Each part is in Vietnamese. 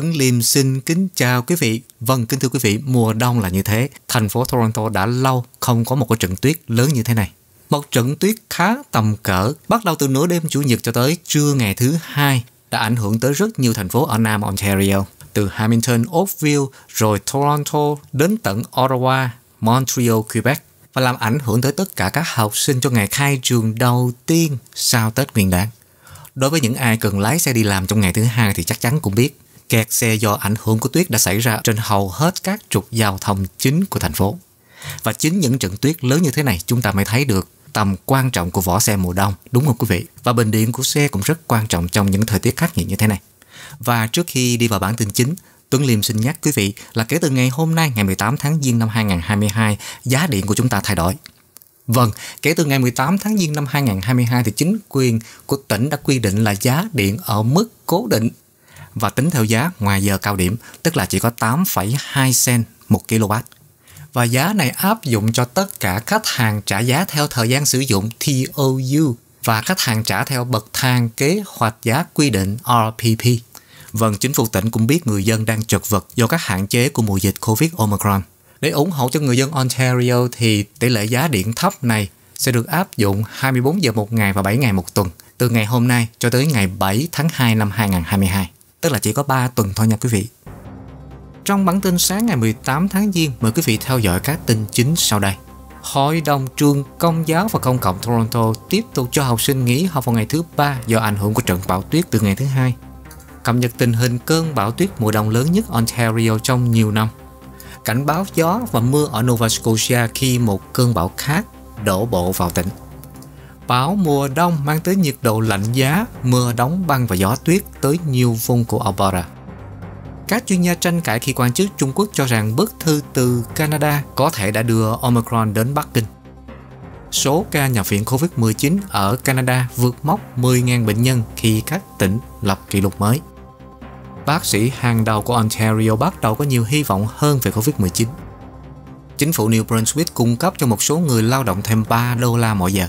Tuấn Liêm xin kính chào quý vị. Vâng, kính thưa quý vị, mùa đông là như thế. Thành phố Toronto đã lâu không có một cái trận tuyết lớn như thế này. Một trận tuyết khá tầm cỡ, bắt đầu từ nửa đêm Chủ nhật cho tới trưa ngày thứ hai đã ảnh hưởng tới rất nhiều thành phố ở Nam Ontario, từ Hamilton, Oakville, rồi Toronto đến tận Ottawa, Montreal, Quebec và làm ảnh hưởng tới tất cả các học sinh cho ngày khai trường đầu tiên sau Tết Nguyên Đán. Đối với những ai cần lái xe đi làm trong ngày thứ hai thì chắc chắn cũng biết kẹt xe do ảnh hưởng của tuyết đã xảy ra trên hầu hết các trục giao thông chính của thành phố. Và chính những trận tuyết lớn như thế này chúng ta mới thấy được tầm quan trọng của vỏ xe mùa đông, đúng không quý vị? Và bình điện của xe cũng rất quan trọng trong những thời tiết khắc nghiệt như thế này. Và trước khi đi vào bản tin chính, Tuấn Liêm xin nhắc quý vị là kể từ ngày hôm nay ngày 18 tháng Giêng năm 2022, giá điện của chúng ta thay đổi. Vâng, kể từ ngày 18 tháng Giêng năm 2022 thì chính quyền của tỉnh đã quy định là giá điện ở mức cố định và tính theo giá ngoài giờ cao điểm, tức là chỉ có 8,2 cent một kW. Và giá này áp dụng cho tất cả khách hàng trả giá theo thời gian sử dụng TOU và khách hàng trả theo bậc thang kế hoạch giá quy định RPP. Vâng, chính phủ tỉnh cũng biết người dân đang chật vật do các hạn chế của mùa dịch Covid Omicron. Để ủng hộ cho người dân Ontario thì tỷ lệ giá điện thấp này sẽ được áp dụng 24 giờ một ngày và 7 ngày một tuần từ ngày hôm nay cho tới ngày 7 tháng 2 năm 2022 tức là chỉ có 3 tuần thôi nha quý vị. Trong bản tin sáng ngày 18 tháng Giêng, mời quý vị theo dõi các tin chính sau đây. Hội đồng trường Công giáo và Công cộng Toronto tiếp tục cho học sinh nghỉ học vào ngày thứ ba do ảnh hưởng của trận bão tuyết từ ngày thứ hai. Cập nhật tình hình cơn bão tuyết mùa đông lớn nhất Ontario trong nhiều năm. Cảnh báo gió và mưa ở Nova Scotia khi một cơn bão khác đổ bộ vào tỉnh. Bão mùa đông mang tới nhiệt độ lạnh giá, mưa đóng băng và gió tuyết tới nhiều vùng của Alberta. Các chuyên gia tranh cãi khi quan chức Trung Quốc cho rằng bức thư từ Canada có thể đã đưa Omicron đến Bắc Kinh. Số ca nhập viện COVID-19 ở Canada vượt mốc 10.000 bệnh nhân khi các tỉnh lập kỷ lục mới. Bác sĩ hàng đầu của Ontario bắt đầu có nhiều hy vọng hơn về COVID-19. Chính phủ New Brunswick cung cấp cho một số người lao động thêm 3 đô la mỗi giờ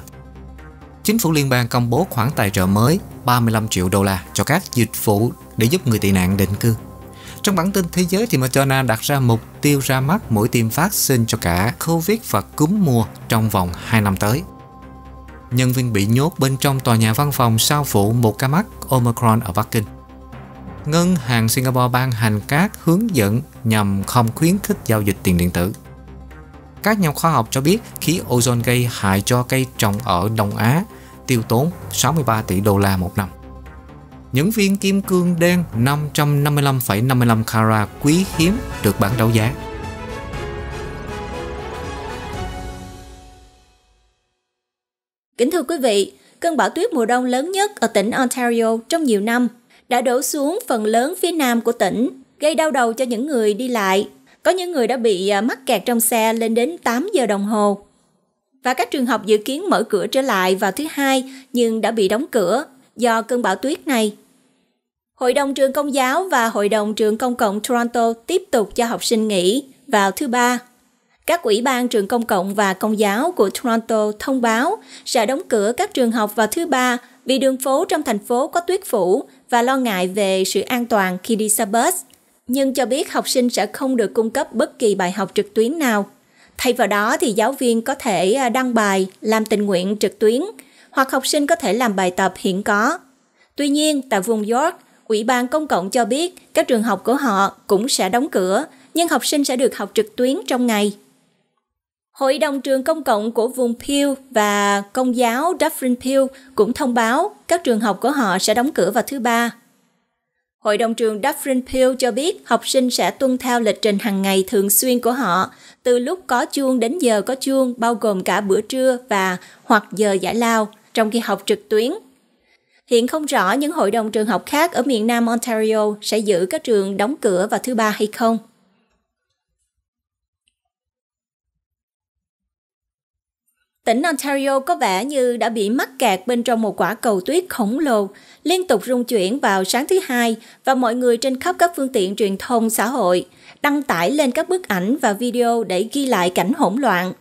chính phủ liên bang công bố khoản tài trợ mới 35 triệu đô la cho các dịch vụ để giúp người tị nạn định cư. Trong bản tin thế giới thì Moderna đặt ra mục tiêu ra mắt mỗi tiêm phát vaccine cho cả Covid và cúm mùa trong vòng 2 năm tới. Nhân viên bị nhốt bên trong tòa nhà văn phòng sau vụ một ca mắc Omicron ở Bắc Kinh. Ngân hàng Singapore ban hành các hướng dẫn nhằm không khuyến khích giao dịch tiền điện tử. Các nhà khoa học cho biết khí ozone gây hại cho cây trồng ở Đông Á tiêu tốn 63 tỷ đô la một năm. Những viên kim cương đen 555,55 carat quý hiếm được bán đấu giá. Kính thưa quý vị, cơn bão tuyết mùa đông lớn nhất ở tỉnh Ontario trong nhiều năm đã đổ xuống phần lớn phía nam của tỉnh, gây đau đầu cho những người đi lại có những người đã bị à, mắc kẹt trong xe lên đến 8 giờ đồng hồ. Và các trường học dự kiến mở cửa trở lại vào thứ hai nhưng đã bị đóng cửa do cơn bão tuyết này. Hội đồng trường công giáo và Hội đồng trường công cộng Toronto tiếp tục cho học sinh nghỉ vào thứ ba. Các ủy ban trường công cộng và công giáo của Toronto thông báo sẽ đóng cửa các trường học vào thứ ba vì đường phố trong thành phố có tuyết phủ và lo ngại về sự an toàn khi đi xe bus nhưng cho biết học sinh sẽ không được cung cấp bất kỳ bài học trực tuyến nào. Thay vào đó thì giáo viên có thể à, đăng bài, làm tình nguyện trực tuyến hoặc học sinh có thể làm bài tập hiện có. Tuy nhiên, tại vùng York, Ủy ban công cộng cho biết các trường học của họ cũng sẽ đóng cửa, nhưng học sinh sẽ được học trực tuyến trong ngày. Hội đồng trường công cộng của vùng Peel và công giáo Dufferin Peel cũng thông báo các trường học của họ sẽ đóng cửa vào thứ ba Hội đồng trường Dufferin Peel cho biết học sinh sẽ tuân theo lịch trình hàng ngày thường xuyên của họ, từ lúc có chuông đến giờ có chuông, bao gồm cả bữa trưa và hoặc giờ giải lao, trong khi học trực tuyến. Hiện không rõ những hội đồng trường học khác ở miền Nam Ontario sẽ giữ các trường đóng cửa vào thứ ba hay không. Tỉnh Ontario có vẻ như đã bị mắc kẹt bên trong một quả cầu tuyết khổng lồ, liên tục rung chuyển vào sáng thứ hai và mọi người trên khắp các phương tiện truyền thông xã hội đăng tải lên các bức ảnh và video để ghi lại cảnh hỗn loạn.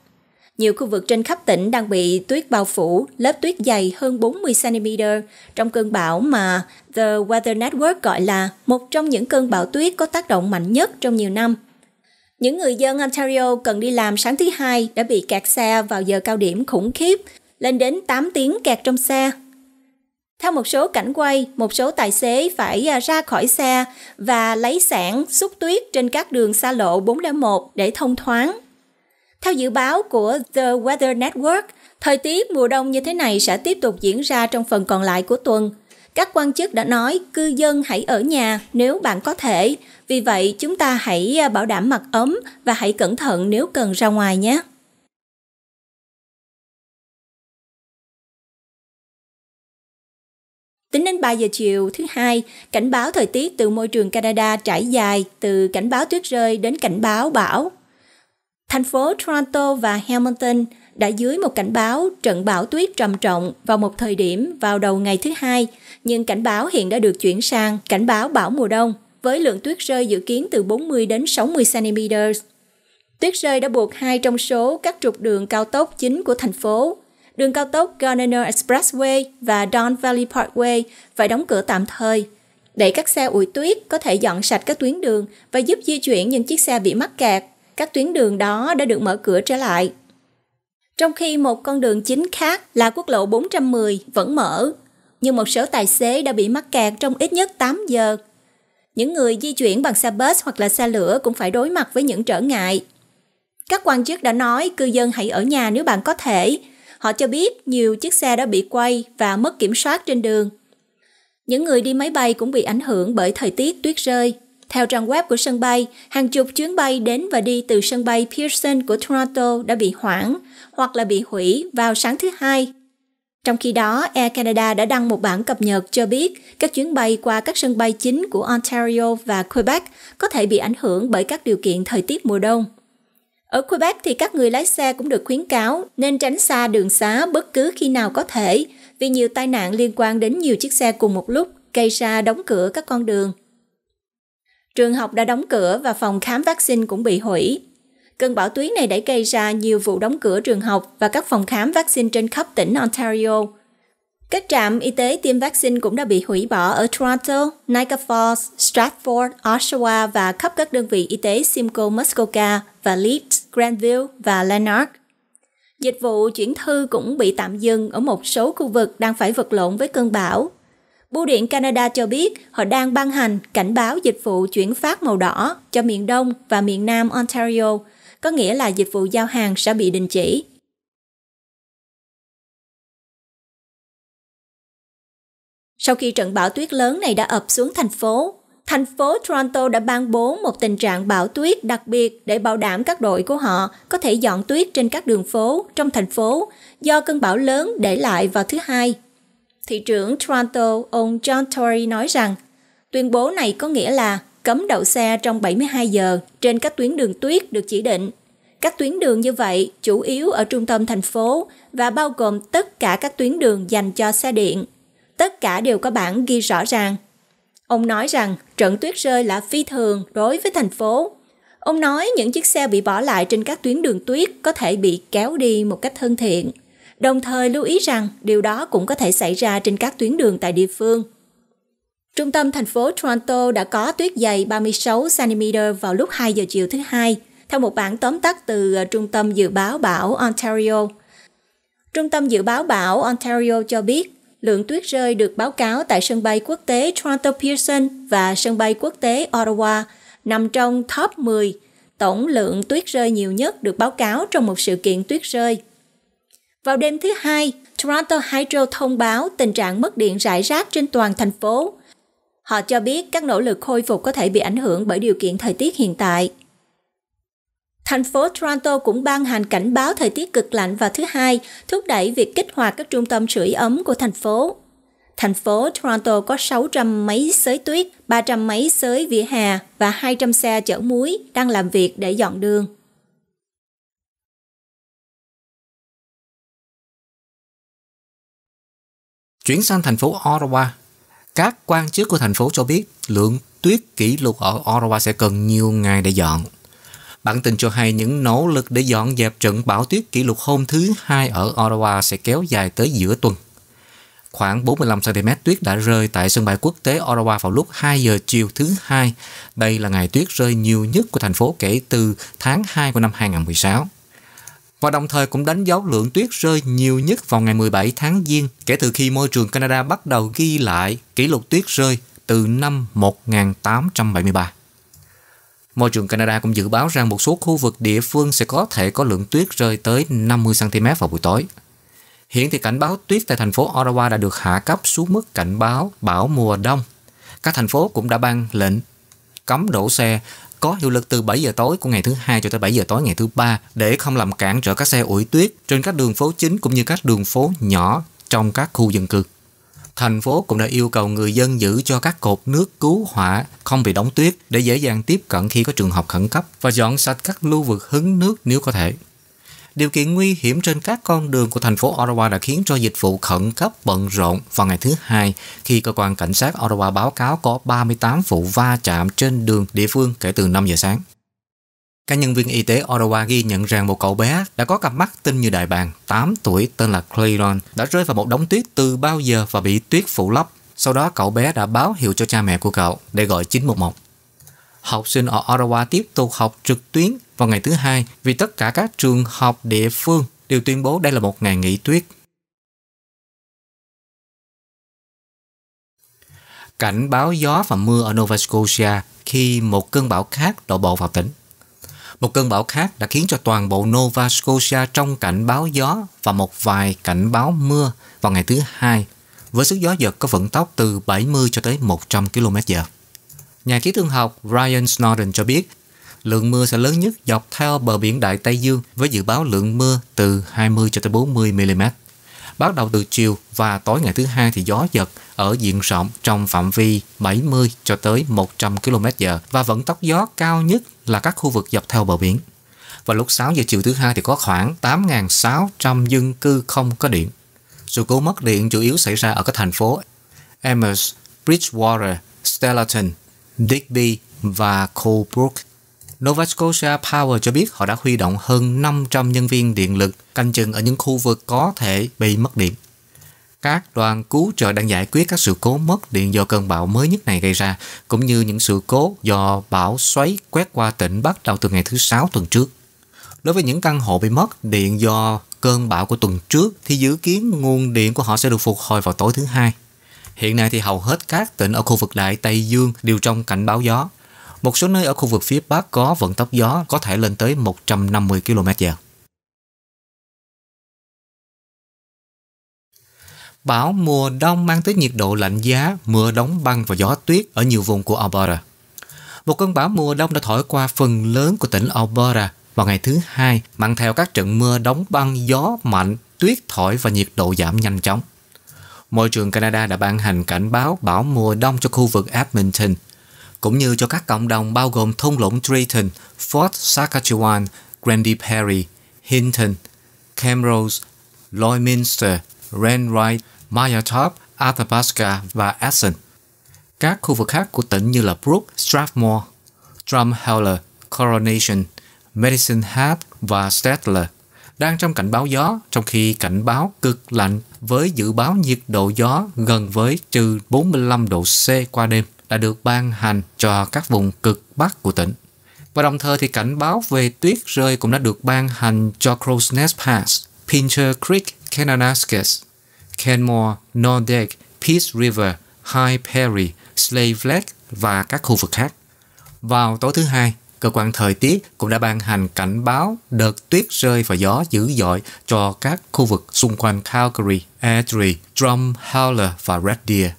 Nhiều khu vực trên khắp tỉnh đang bị tuyết bao phủ, lớp tuyết dày hơn 40cm trong cơn bão mà The Weather Network gọi là một trong những cơn bão tuyết có tác động mạnh nhất trong nhiều năm – những người dân Ontario cần đi làm sáng thứ hai đã bị kẹt xe vào giờ cao điểm khủng khiếp, lên đến 8 tiếng kẹt trong xe. Theo một số cảnh quay, một số tài xế phải à, ra khỏi xe và lấy sản xúc tuyết trên các đường xa lộ 401 để thông thoáng. Theo dự báo của The Weather Network, thời tiết mùa đông như thế này sẽ tiếp tục diễn ra trong phần còn lại của tuần – các quan chức đã nói cư dân hãy ở nhà nếu bạn có thể, vì vậy chúng ta hãy à, bảo đảm mặc ấm và hãy cẩn thận nếu cần ra ngoài nhé. Tính đến 3 giờ chiều thứ hai, cảnh báo thời tiết từ môi trường Canada trải dài từ cảnh báo tuyết rơi đến cảnh báo bão. Thành phố Toronto và Hamilton đã dưới một cảnh báo trận bão tuyết trầm trọng vào một thời điểm vào đầu ngày thứ hai, nhưng cảnh báo hiện đã được chuyển sang cảnh báo bão mùa đông với lượng tuyết rơi dự kiến từ 40 đến 60 cm. Tuyết rơi đã buộc hai trong số các trục đường cao tốc chính của thành phố. Đường cao tốc Garner Expressway và Don Valley Parkway phải đóng cửa tạm thời để các xe ủi tuyết có thể dọn sạch các tuyến đường và giúp di chuyển những chiếc xe bị mắc kẹt. Các tuyến đường đó đã được mở cửa trở lại trong khi một con đường chính khác là quốc lộ 410 vẫn mở, nhưng một số tài xế đã bị mắc kẹt trong ít nhất 8 giờ. Những người di chuyển bằng xe bus hoặc là xe lửa cũng phải đối mặt với những trở ngại. Các quan chức đã nói cư dân hãy ở nhà nếu bạn có thể. Họ cho biết nhiều chiếc xe đã bị quay và mất kiểm soát trên đường. Những người đi máy bay cũng bị ảnh hưởng bởi thời tiết tuyết rơi theo trang web của sân bay, hàng chục chuyến bay đến và đi từ sân bay Pearson của Toronto đã bị hoãn hoặc là bị hủy vào sáng thứ Hai. Trong khi đó, Air Canada đã đăng một bản cập nhật cho biết các chuyến bay qua các sân bay chính của Ontario và Quebec có thể bị ảnh hưởng bởi các điều kiện thời tiết mùa đông. Ở Quebec thì các người lái xe cũng được khuyến cáo nên tránh xa đường xá bất cứ khi nào có thể vì nhiều tai nạn liên quan đến nhiều chiếc xe cùng một lúc gây ra đóng cửa các con đường. Trường học đã đóng cửa và phòng khám vaccine cũng bị hủy. Cơn bão tuyết này đã gây ra nhiều vụ đóng cửa trường học và các phòng khám vaccine trên khắp tỉnh Ontario. Các trạm y tế tiêm vaccine cũng đã bị hủy bỏ ở Toronto, Niagara Falls, Stratford, Oshawa và khắp các đơn vị y tế Simcoe Muskoka và Leeds, Granville và Lanark. Dịch vụ chuyển thư cũng bị tạm dừng ở một số khu vực đang phải vật lộn với cơn bão. Bưu điện Canada cho biết họ đang ban hành cảnh báo dịch vụ chuyển phát màu đỏ cho miền Đông và miền Nam Ontario, có nghĩa là dịch vụ giao hàng sẽ bị đình chỉ. Sau khi trận bão tuyết lớn này đã ập xuống thành phố, thành phố Toronto đã ban bố một tình trạng bão tuyết đặc biệt để bảo đảm các đội của họ có thể dọn tuyết trên các đường phố trong thành phố do cơn bão lớn để lại vào thứ hai thị trưởng Toronto ông John Tory nói rằng tuyên bố này có nghĩa là cấm đậu xe trong 72 giờ trên các tuyến đường tuyết được chỉ định. Các tuyến đường như vậy chủ yếu ở trung tâm thành phố và bao gồm tất cả các tuyến đường dành cho xe điện. Tất cả đều có bản ghi rõ ràng. Ông nói rằng trận tuyết rơi là phi thường đối với thành phố. Ông nói những chiếc xe bị bỏ lại trên các tuyến đường tuyết có thể bị kéo đi một cách thân thiện đồng thời lưu ý rằng điều đó cũng có thể xảy ra trên các tuyến đường tại địa phương. Trung tâm thành phố Toronto đã có tuyết dày 36 cm vào lúc 2 giờ chiều thứ hai, theo một bản tóm tắt từ ờ, Trung tâm Dự báo bão Ontario. Trung tâm Dự báo bão Ontario cho biết lượng tuyết rơi được báo cáo tại sân bay quốc tế Toronto Pearson và sân bay quốc tế Ottawa nằm trong top 10 tổng lượng tuyết rơi nhiều nhất được báo cáo trong một sự kiện tuyết rơi. Vào đêm thứ hai, Toronto Hydro thông báo tình trạng mất điện rải rác trên toàn thành phố. Họ cho biết các nỗ lực khôi phục có thể bị ảnh hưởng bởi điều kiện thời tiết hiện tại. Thành phố Toronto cũng ban hành cảnh báo thời tiết cực lạnh vào thứ hai, thúc đẩy việc kích hoạt các trung tâm sưởi ấm của thành phố. Thành phố Toronto có 600 máy xới tuyết, 300 máy xới vỉa hè và 200 xe chở muối đang làm việc để dọn đường. Chuyển sang thành phố Ottawa, các quan chức của thành phố cho biết lượng tuyết kỷ lục ở Ottawa sẽ cần nhiều ngày để dọn. Bản tin cho hay những nỗ lực để dọn dẹp trận bão tuyết kỷ lục hôm thứ hai ở Ottawa sẽ kéo dài tới giữa tuần. Khoảng 45cm tuyết đã rơi tại sân bay quốc tế Ottawa vào lúc 2 giờ chiều thứ hai. Đây là ngày tuyết rơi nhiều nhất của thành phố kể từ tháng 2 của năm 2016 và đồng thời cũng đánh dấu lượng tuyết rơi nhiều nhất vào ngày 17 tháng Giêng kể từ khi môi trường Canada bắt đầu ghi lại kỷ lục tuyết rơi từ năm 1873. Môi trường Canada cũng dự báo rằng một số khu vực địa phương sẽ có thể có lượng tuyết rơi tới 50cm vào buổi tối. Hiện thì cảnh báo tuyết tại thành phố Ottawa đã được hạ cấp xuống mức cảnh báo bão mùa đông. Các thành phố cũng đã ban lệnh cấm đổ xe có hiệu lực từ 7 giờ tối của ngày thứ hai cho tới 7 giờ tối ngày thứ ba để không làm cản trở các xe ủi tuyết trên các đường phố chính cũng như các đường phố nhỏ trong các khu dân cư. Thành phố cũng đã yêu cầu người dân giữ cho các cột nước cứu hỏa không bị đóng tuyết để dễ dàng tiếp cận khi có trường hợp khẩn cấp và dọn sạch các lưu vực hứng nước nếu có thể. Điều kiện nguy hiểm trên các con đường của thành phố Ottawa đã khiến cho dịch vụ khẩn cấp bận rộn vào ngày thứ hai khi cơ quan cảnh sát Ottawa báo cáo có 38 vụ va chạm trên đường địa phương kể từ 5 giờ sáng. Các nhân viên y tế Ottawa ghi nhận rằng một cậu bé đã có cặp mắt tinh như đại bàng, 8 tuổi tên là Clayron, đã rơi vào một đống tuyết từ bao giờ và bị tuyết phủ lấp. Sau đó cậu bé đã báo hiệu cho cha mẹ của cậu để gọi 911. Học sinh ở Ottawa tiếp tục học trực tuyến vào ngày thứ hai vì tất cả các trường học địa phương đều tuyên bố đây là một ngày nghỉ tuyết. Cảnh báo gió và mưa ở Nova Scotia khi một cơn bão khác đổ bộ vào tỉnh. Một cơn bão khác đã khiến cho toàn bộ Nova Scotia trong cảnh báo gió và một vài cảnh báo mưa vào ngày thứ hai với sức gió giật có vận tốc từ 70 cho tới 100 km/h. Nhà khí tượng học Ryan Snowden cho biết lượng mưa sẽ lớn nhất dọc theo bờ biển Đại Tây Dương với dự báo lượng mưa từ 20 cho tới 40 mm. Bắt đầu từ chiều và tối ngày thứ hai thì gió giật ở diện rộng trong phạm vi 70 cho tới 100 km/h và vận tốc gió cao nhất là các khu vực dọc theo bờ biển. Và lúc 6 giờ chiều thứ hai thì có khoảng 8.600 dân cư không có điện. Sự cố mất điện chủ yếu xảy ra ở các thành phố Amherst, Bridgewater, Stellarton, Digby và Colebrook Nova Scotia Power cho biết họ đã huy động hơn 500 nhân viên điện lực canh chừng ở những khu vực có thể bị mất điện. Các đoàn cứu trợ đang giải quyết các sự cố mất điện do cơn bão mới nhất này gây ra, cũng như những sự cố do bão xoáy quét qua tỉnh bắt đầu từ ngày thứ Sáu tuần trước. Đối với những căn hộ bị mất điện do cơn bão của tuần trước thì dự kiến nguồn điện của họ sẽ được phục hồi vào tối thứ hai. Hiện nay thì hầu hết các tỉnh ở khu vực Đại Tây Dương đều trong cảnh báo gió một số nơi ở khu vực phía Bắc có vận tốc gió có thể lên tới 150 km/h. Bão mùa đông mang tới nhiệt độ lạnh giá, mưa đóng băng và gió tuyết ở nhiều vùng của Alberta. Một cơn bão mùa đông đã thổi qua phần lớn của tỉnh Alberta vào ngày thứ hai, mang theo các trận mưa đóng băng, gió mạnh, tuyết thổi và nhiệt độ giảm nhanh chóng. Môi trường Canada đã ban hành cảnh báo bão mùa đông cho khu vực Edmonton cũng như cho các cộng đồng bao gồm thung lũng Triton, Fort Saskatchewan, Grandy Perry, Hinton, Camrose, Lloydminster, Renwright, Myertop, Athabasca và Assen. Các khu vực khác của tỉnh như là Brook, Strathmore, Drumheller, Coronation, Medicine Hat và Stettler đang trong cảnh báo gió, trong khi cảnh báo cực lạnh với dự báo nhiệt độ gió gần với trừ 45 độ C qua đêm đã được ban hành cho các vùng cực Bắc của tỉnh. Và đồng thời thì cảnh báo về tuyết rơi cũng đã được ban hành cho Crow's Nest Pass, Pincher Creek, Kananaskis, Kenmore, Nordec, Peace River, High Perry, Slave Lake và các khu vực khác. Vào tối thứ hai, cơ quan thời tiết cũng đã ban hành cảnh báo đợt tuyết rơi và gió dữ dội cho các khu vực xung quanh Calgary, Airdrie, Drumheller và Red Deer.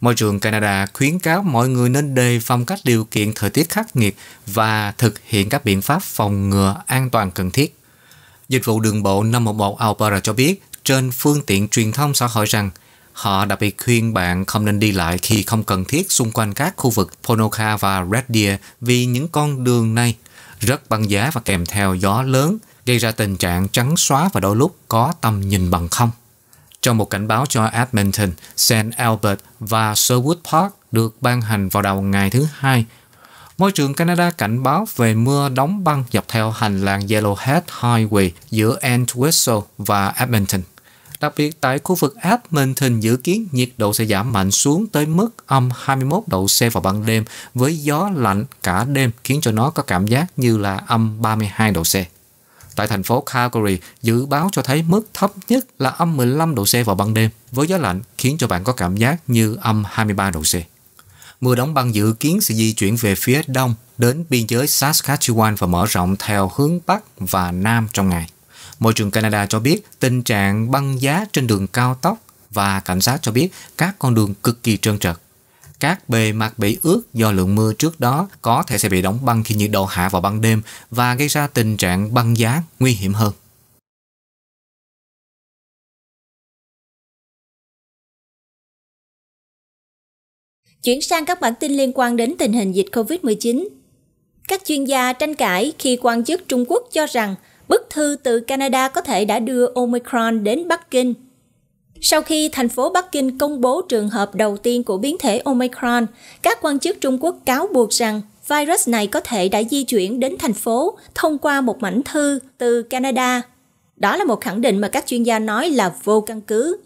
Môi trường Canada khuyến cáo mọi người nên đề phòng các điều kiện thời tiết khắc nghiệt và thực hiện các biện pháp phòng ngừa an toàn cần thiết. Dịch vụ đường bộ 511 Alberta cho biết trên phương tiện truyền thông xã hội rằng họ đặc biệt khuyên bạn không nên đi lại khi không cần thiết xung quanh các khu vực Ponoka và Red Deer vì những con đường này rất băng giá và kèm theo gió lớn, gây ra tình trạng trắng xóa và đôi lúc có tầm nhìn bằng không trong một cảnh báo cho Edmonton, St. Albert và Sherwood Park được ban hành vào đầu ngày thứ Hai. Môi trường Canada cảnh báo về mưa đóng băng dọc theo hành lang Yellowhead Highway giữa Entwistle và Edmonton. Đặc biệt tại khu vực Edmonton dự kiến nhiệt độ sẽ giảm mạnh xuống tới mức âm 21 độ C vào ban đêm với gió lạnh cả đêm khiến cho nó có cảm giác như là âm 32 độ C tại thành phố Calgary dự báo cho thấy mức thấp nhất là âm 15 độ C vào ban đêm với gió lạnh khiến cho bạn có cảm giác như âm 23 độ C. Mưa đóng băng dự kiến sẽ di chuyển về phía đông đến biên giới Saskatchewan và mở rộng theo hướng Bắc và Nam trong ngày. Môi trường Canada cho biết tình trạng băng giá trên đường cao tốc và cảnh sát cho biết các con đường cực kỳ trơn trật các bề mặt bị ướt do lượng mưa trước đó có thể sẽ bị đóng băng khi nhiệt độ hạ vào ban đêm và gây ra tình trạng băng giá nguy hiểm hơn. Chuyển sang các bản tin liên quan đến tình hình dịch COVID-19. Các chuyên gia tranh cãi khi quan chức Trung Quốc cho rằng bức thư từ Canada có thể đã đưa Omicron đến Bắc Kinh sau khi thành phố Bắc Kinh công bố trường hợp đầu tiên của biến thể Omicron, các quan chức Trung Quốc cáo buộc rằng virus này có thể đã di chuyển đến thành phố thông qua một mảnh thư từ Canada. Đó là một khẳng định mà các chuyên gia nói là vô căn cứ.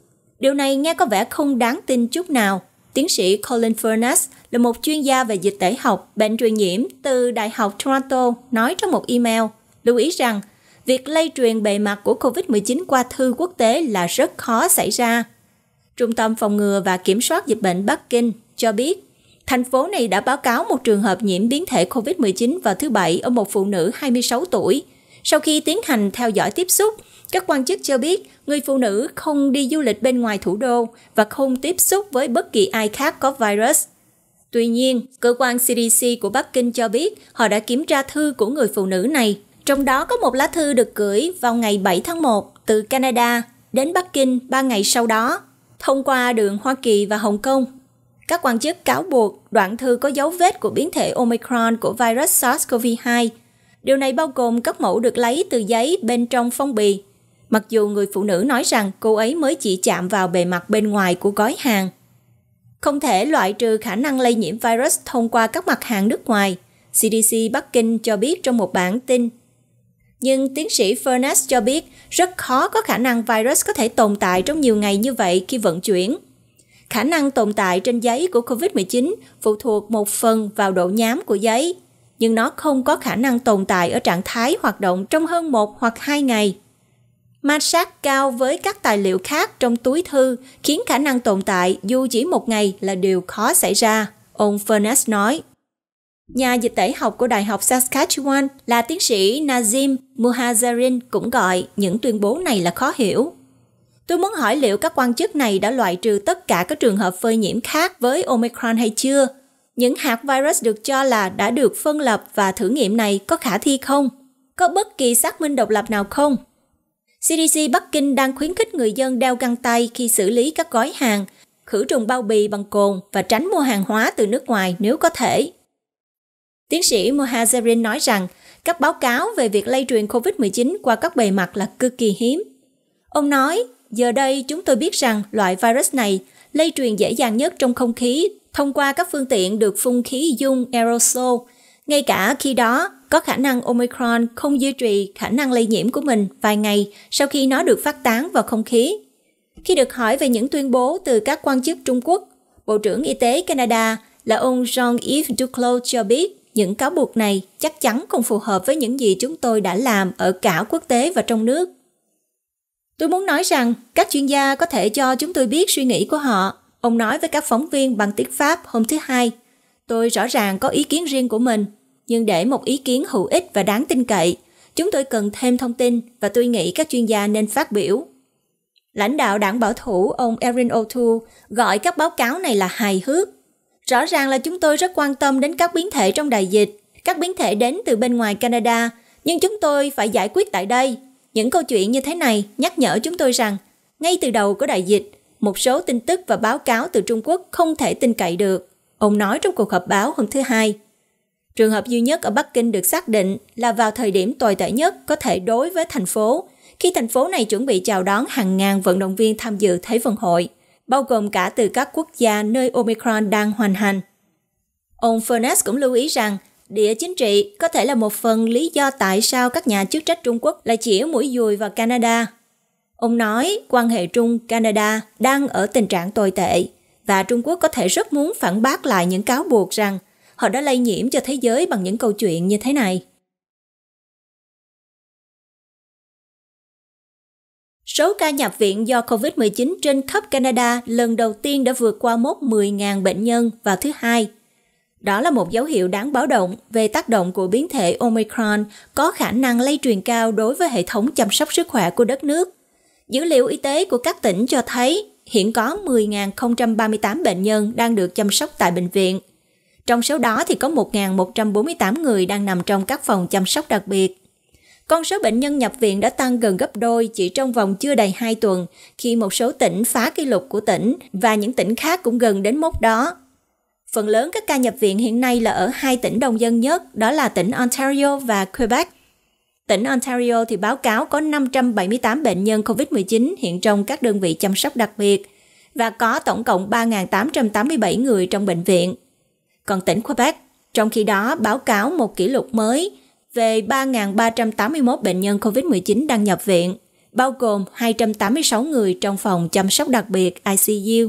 Điều này nghe có vẻ không đáng tin chút nào. Tiến sĩ Colin Furness là một chuyên gia về dịch tễ học, bệnh truyền nhiễm từ Đại học Toronto nói trong một email, lưu ý rằng việc lây truyền bề mặt của COVID-19 qua thư quốc tế là rất khó xảy ra. Trung tâm Phòng ngừa và Kiểm soát Dịch bệnh Bắc Kinh cho biết, thành phố này đã báo cáo một trường hợp nhiễm biến thể COVID-19 vào thứ Bảy ở một phụ nữ 26 tuổi. Sau khi tiến hành theo dõi tiếp xúc, các quan chức cho biết người phụ nữ không đi du lịch bên ngoài thủ đô và không tiếp xúc với bất kỳ ai khác có virus. Tuy nhiên, cơ quan CDC của Bắc Kinh cho biết họ đã kiểm tra thư của người phụ nữ này trong đó có một lá thư được gửi vào ngày 7 tháng 1 từ Canada đến Bắc Kinh 3 ngày sau đó, thông qua đường Hoa Kỳ và Hồng Kông. Các quan chức cáo buộc đoạn thư có dấu vết của biến thể Omicron của virus SARS-CoV-2. Điều này bao gồm các mẫu được lấy từ giấy bên trong phong bì, mặc dù người phụ nữ nói rằng cô ấy mới chỉ chạm vào bề mặt bên ngoài của gói hàng. Không thể loại trừ khả năng lây nhiễm virus thông qua các mặt hàng nước ngoài, CDC Bắc Kinh cho biết trong một bản tin nhưng tiến sĩ Furness cho biết rất khó có khả năng virus có thể tồn tại trong nhiều ngày như vậy khi vận chuyển. Khả năng tồn tại trên giấy của COVID-19 phụ thuộc một phần vào độ nhám của giấy, nhưng nó không có khả năng tồn tại ở trạng thái hoạt động trong hơn một hoặc hai ngày. Ma sát cao với các tài liệu khác trong túi thư khiến khả năng tồn tại dù chỉ một ngày là điều khó xảy ra, ông Furness nói. Nhà dịch tễ học của Đại học Saskatchewan là tiến sĩ Nazim Muhazarin cũng gọi những tuyên bố này là khó hiểu. Tôi muốn hỏi liệu các quan chức này đã loại trừ tất cả các trường hợp phơi nhiễm khác với Omicron hay chưa? Những hạt virus được cho là đã được phân lập và thử nghiệm này có khả thi không? Có bất kỳ xác minh độc lập nào không? CDC Bắc Kinh đang khuyến khích người dân đeo găng tay khi xử lý các gói hàng, khử trùng bao bì bằng cồn và tránh mua hàng hóa từ nước ngoài nếu có thể. Tiến sĩ Mohazerin nói rằng các báo cáo về việc lây truyền COVID-19 qua các bề mặt là cực kỳ hiếm. Ông nói, giờ đây chúng tôi biết rằng loại virus này lây truyền dễ dàng nhất trong không khí thông qua các phương tiện được phun khí dung aerosol, ngay cả khi đó có khả năng Omicron không duy trì khả năng lây nhiễm của mình vài ngày sau khi nó được phát tán vào không khí. Khi được hỏi về những tuyên bố từ các quan chức Trung Quốc, Bộ trưởng Y tế Canada là ông Jean-Yves Duclos cho biết những cáo buộc này chắc chắn không phù hợp với những gì chúng tôi đã làm ở cả quốc tế và trong nước. Tôi muốn nói rằng các chuyên gia có thể cho chúng tôi biết suy nghĩ của họ, ông nói với các phóng viên bằng tiếng Pháp hôm thứ Hai. Tôi rõ ràng có ý kiến riêng của mình, nhưng để một ý kiến hữu ích và đáng tin cậy, chúng tôi cần thêm thông tin và tôi nghĩ các chuyên gia nên phát biểu. Lãnh đạo đảng bảo thủ ông Erin O'Toole gọi các báo cáo này là hài hước Rõ ràng là chúng tôi rất quan tâm đến các biến thể trong đại dịch, các biến thể đến từ bên ngoài Canada, nhưng chúng tôi phải giải quyết tại đây. Những câu chuyện như thế này nhắc nhở chúng tôi rằng, ngay từ đầu của đại dịch, một số tin tức và báo cáo từ Trung Quốc không thể tin cậy được, ông nói trong cuộc họp báo hôm thứ Hai. Trường hợp duy nhất ở Bắc Kinh được xác định là vào thời điểm tồi tệ nhất có thể đối với thành phố, khi thành phố này chuẩn bị chào đón hàng ngàn vận động viên tham dự Thế vận hội – bao gồm cả từ các quốc gia nơi Omicron đang hoành hành. Ông Furness cũng lưu ý rằng địa chính trị có thể là một phần lý do tại sao các nhà chức trách Trung Quốc lại chỉ mũi dùi vào Canada. Ông nói quan hệ Trung-Canada đang ở tình trạng tồi tệ và Trung Quốc có thể rất muốn phản bác lại những cáo buộc rằng họ đã lây nhiễm cho thế giới bằng những câu chuyện như thế này. Số ca nhập viện do COVID-19 trên khắp Canada lần đầu tiên đã vượt qua mốc 10.000 bệnh nhân vào thứ Hai. Đó là một dấu hiệu đáng báo động về tác động của biến thể Omicron có khả năng lây truyền cao đối với hệ thống chăm sóc sức khỏe của đất nước. Dữ liệu y tế của các tỉnh cho thấy hiện có 10.038 bệnh nhân đang được chăm sóc tại bệnh viện. Trong số đó thì có 1.148 người đang nằm trong các phòng chăm sóc đặc biệt con số bệnh nhân nhập viện đã tăng gần gấp đôi chỉ trong vòng chưa đầy 2 tuần, khi một số tỉnh phá kỷ lục của tỉnh và những tỉnh khác cũng gần đến mốc đó. Phần lớn các ca nhập viện hiện nay là ở hai tỉnh đông dân nhất, đó là tỉnh Ontario và Quebec. Tỉnh Ontario thì báo cáo có 578 bệnh nhân COVID-19 hiện trong các đơn vị chăm sóc đặc biệt và có tổng cộng 3.887 người trong bệnh viện. Còn tỉnh Quebec, trong khi đó báo cáo một kỷ lục mới – về 3.381 bệnh nhân COVID-19 đang nhập viện, bao gồm 286 người trong phòng chăm sóc đặc biệt ICU.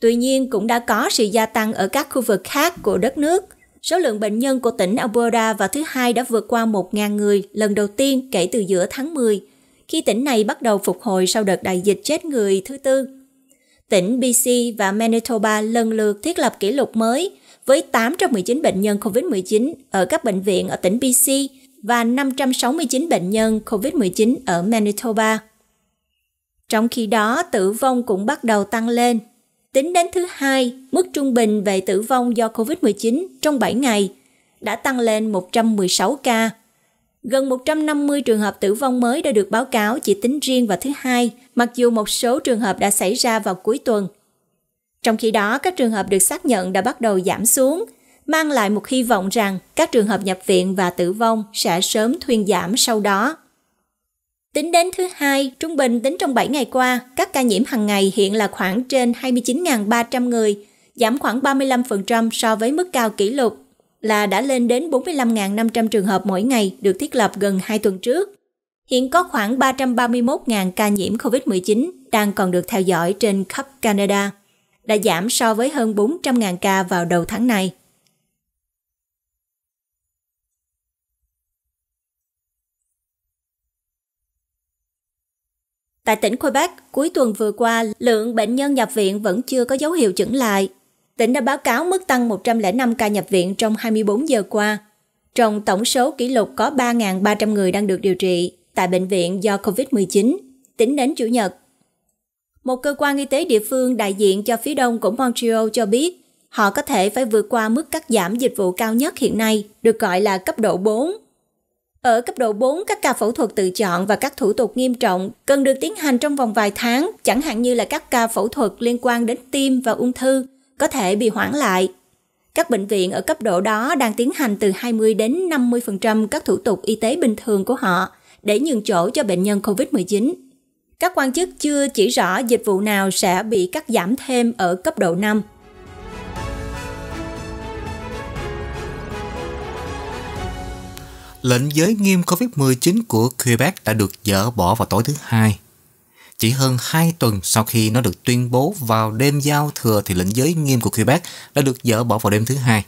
Tuy nhiên, cũng đã có sự gia tăng ở các khu vực khác của đất nước. Số lượng bệnh nhân của tỉnh Alberta vào thứ hai đã vượt qua 1.000 người lần đầu tiên kể từ giữa tháng 10, khi tỉnh này bắt đầu phục hồi sau đợt đại dịch chết người thứ tư. Tỉnh BC và Manitoba lần lượt thiết lập kỷ lục mới – với 819 bệnh nhân COVID-19 ở các bệnh viện ở tỉnh BC và 569 bệnh nhân COVID-19 ở Manitoba. Trong khi đó, tử vong cũng bắt đầu tăng lên. Tính đến thứ hai, mức trung bình về tử vong do COVID-19 trong 7 ngày đã tăng lên 116 ca. Gần 150 trường hợp tử vong mới đã được báo cáo chỉ tính riêng vào thứ hai, mặc dù một số trường hợp đã xảy ra vào cuối tuần. Trong khi đó, các trường hợp được xác nhận đã bắt đầu giảm xuống, mang lại một hy vọng rằng các trường hợp nhập viện và tử vong sẽ sớm thuyên giảm sau đó. Tính đến thứ hai, trung bình tính trong 7 ngày qua, các ca nhiễm hàng ngày hiện là khoảng trên 29.300 người, giảm khoảng 35% so với mức cao kỷ lục là đã lên đến 45.500 trường hợp mỗi ngày được thiết lập gần 2 tuần trước. Hiện có khoảng 331.000 ca nhiễm COVID-19 đang còn được theo dõi trên khắp Canada đã giảm so với hơn 400.000 ca vào đầu tháng này. Tại tỉnh Quebec, cuối tuần vừa qua, lượng bệnh nhân nhập viện vẫn chưa có dấu hiệu chững lại. Tỉnh đã báo cáo mức tăng 105 ca nhập viện trong 24 giờ qua. Trong tổng số kỷ lục có 3.300 người đang được điều trị tại bệnh viện do COVID-19. Tính đến Chủ nhật, một cơ quan y tế địa phương đại diện cho phía đông của Montreal cho biết, họ có thể phải vượt qua mức cắt giảm dịch vụ cao nhất hiện nay, được gọi là cấp độ 4. Ở cấp độ 4, các ca phẫu thuật tự chọn và các thủ tục nghiêm trọng cần được tiến hành trong vòng vài tháng, chẳng hạn như là các ca phẫu thuật liên quan đến tim và ung thư, có thể bị hoãn lại. Các bệnh viện ở cấp độ đó đang tiến hành từ 20 đến 50% các thủ tục y tế bình thường của họ để nhường chỗ cho bệnh nhân COVID-19. Các quan chức chưa chỉ rõ dịch vụ nào sẽ bị cắt giảm thêm ở cấp độ 5. Lệnh giới nghiêm COVID-19 của Quebec đã được dỡ bỏ vào tối thứ Hai. Chỉ hơn 2 tuần sau khi nó được tuyên bố vào đêm giao thừa thì lệnh giới nghiêm của Quebec đã được dỡ bỏ vào đêm thứ Hai.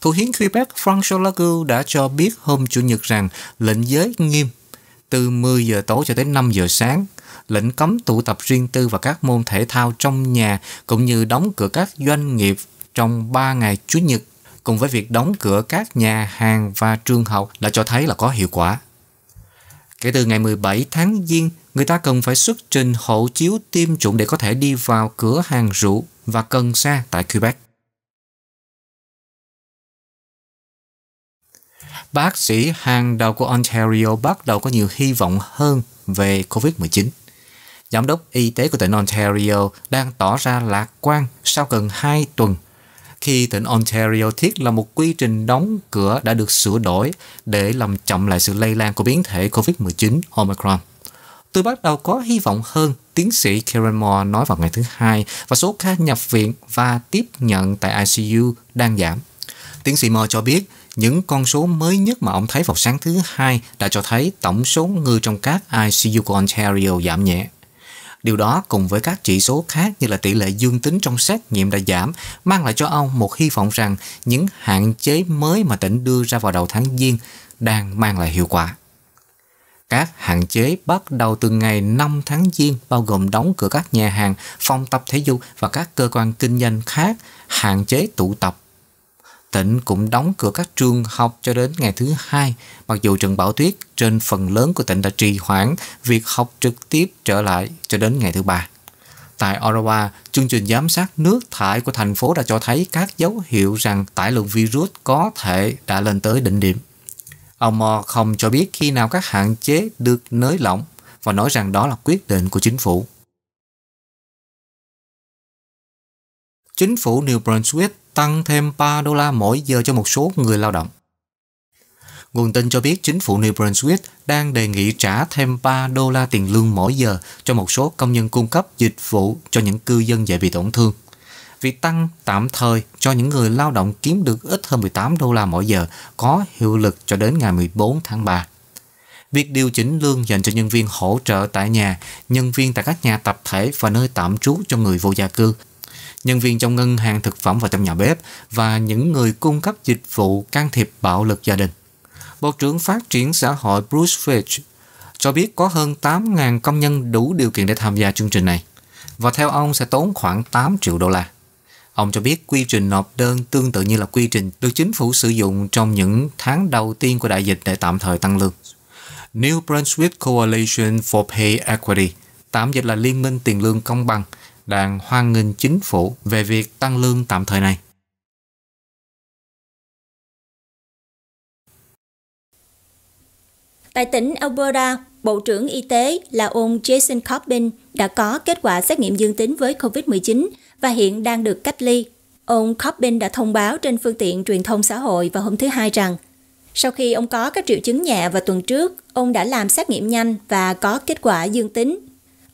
Thủ hiến Quebec François Legault đã cho biết hôm Chủ nhật rằng lệnh giới nghiêm từ 10 giờ tối cho đến 5 giờ sáng. Lệnh cấm tụ tập riêng tư và các môn thể thao trong nhà cũng như đóng cửa các doanh nghiệp trong 3 ngày Chủ nhật cùng với việc đóng cửa các nhà hàng và trường học đã cho thấy là có hiệu quả. Kể từ ngày 17 tháng Giêng, người ta cần phải xuất trình hộ chiếu tiêm chủng để có thể đi vào cửa hàng rượu và cần sa tại Quebec. bác sĩ hàng đầu của Ontario bắt đầu có nhiều hy vọng hơn về COVID-19. Giám đốc y tế của tỉnh Ontario đang tỏ ra lạc quan sau gần 2 tuần khi tỉnh Ontario thiết là một quy trình đóng cửa đã được sửa đổi để làm chậm lại sự lây lan của biến thể COVID-19 Omicron. Tôi bắt đầu có hy vọng hơn, tiến sĩ Karen Moore nói vào ngày thứ hai và số ca nhập viện và tiếp nhận tại ICU đang giảm. Tiến sĩ Moore cho biết những con số mới nhất mà ông thấy vào sáng thứ hai đã cho thấy tổng số người trong các ICU của Ontario giảm nhẹ. Điều đó cùng với các chỉ số khác như là tỷ lệ dương tính trong xét nghiệm đã giảm, mang lại cho ông một hy vọng rằng những hạn chế mới mà tỉnh đưa ra vào đầu tháng Giêng đang mang lại hiệu quả. Các hạn chế bắt đầu từ ngày 5 tháng Giêng bao gồm đóng cửa các nhà hàng, phòng tập thể dục và các cơ quan kinh doanh khác, hạn chế tụ tập Tỉnh cũng đóng cửa các trường học cho đến ngày thứ hai, mặc dù trận bão tuyết trên phần lớn của tỉnh đã trì hoãn việc học trực tiếp trở lại cho đến ngày thứ ba. Tại Ottawa, chương trình giám sát nước thải của thành phố đã cho thấy các dấu hiệu rằng tải lượng virus có thể đã lên tới đỉnh điểm. Ông Moore không cho biết khi nào các hạn chế được nới lỏng và nói rằng đó là quyết định của chính phủ. Chính phủ New Brunswick tăng thêm 3 đô la mỗi giờ cho một số người lao động. Nguồn tin cho biết chính phủ New Brunswick đang đề nghị trả thêm 3 đô la tiền lương mỗi giờ cho một số công nhân cung cấp dịch vụ cho những cư dân dễ bị tổn thương. Việc tăng tạm thời cho những người lao động kiếm được ít hơn 18 đô la mỗi giờ có hiệu lực cho đến ngày 14 tháng 3. Việc điều chỉnh lương dành cho nhân viên hỗ trợ tại nhà, nhân viên tại các nhà tập thể và nơi tạm trú cho người vô gia cư nhân viên trong ngân hàng thực phẩm và trong nhà bếp và những người cung cấp dịch vụ can thiệp bạo lực gia đình. Bộ trưởng Phát triển Xã hội Bruce Fitch cho biết có hơn 8.000 công nhân đủ điều kiện để tham gia chương trình này và theo ông sẽ tốn khoảng 8 triệu đô la. Ông cho biết quy trình nộp đơn tương tự như là quy trình được chính phủ sử dụng trong những tháng đầu tiên của đại dịch để tạm thời tăng lương. New Brunswick Coalition for Pay Equity, tạm dịch là Liên minh Tiền lương Công bằng, đang hoan nghênh chính phủ về việc tăng lương tạm thời này. Tại tỉnh Alberta, Bộ trưởng Y tế là ông Jason Corbin đã có kết quả xét nghiệm dương tính với COVID-19 và hiện đang được cách ly. Ông Corbin đã thông báo trên phương tiện truyền thông xã hội vào hôm thứ Hai rằng sau khi ông có các triệu chứng nhẹ vào tuần trước, ông đã làm xét nghiệm nhanh và có kết quả dương tính.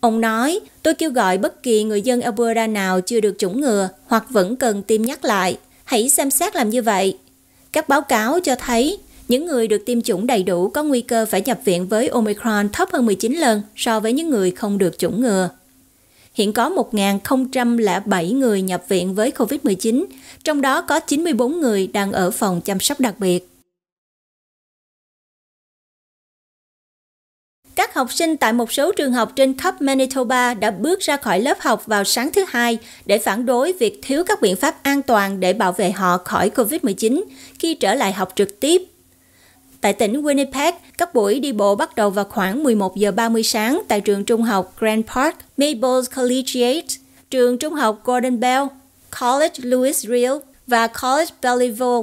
Ông nói, tôi kêu gọi bất kỳ người dân Alberta nào chưa được chủng ngừa hoặc vẫn cần tiêm nhắc lại, hãy xem xét làm như vậy. Các báo cáo cho thấy những người được tiêm chủng đầy đủ có nguy cơ phải nhập viện với Omicron thấp hơn 19 lần so với những người không được chủng ngừa. Hiện có 1.007 người nhập viện với COVID-19, trong đó có 94 người đang ở phòng chăm sóc đặc biệt. Các học sinh tại một số trường học trên khắp Manitoba đã bước ra khỏi lớp học vào sáng thứ Hai để phản đối việc thiếu các biện pháp an toàn để bảo vệ họ khỏi COVID-19 khi trở lại học trực tiếp. Tại tỉnh Winnipeg, các buổi đi bộ bắt đầu vào khoảng 11 giờ 30 sáng tại trường trung học Grand Park, Maples Collegiate, trường trung học Gordon Bell, College Louis Riel và College Bellevue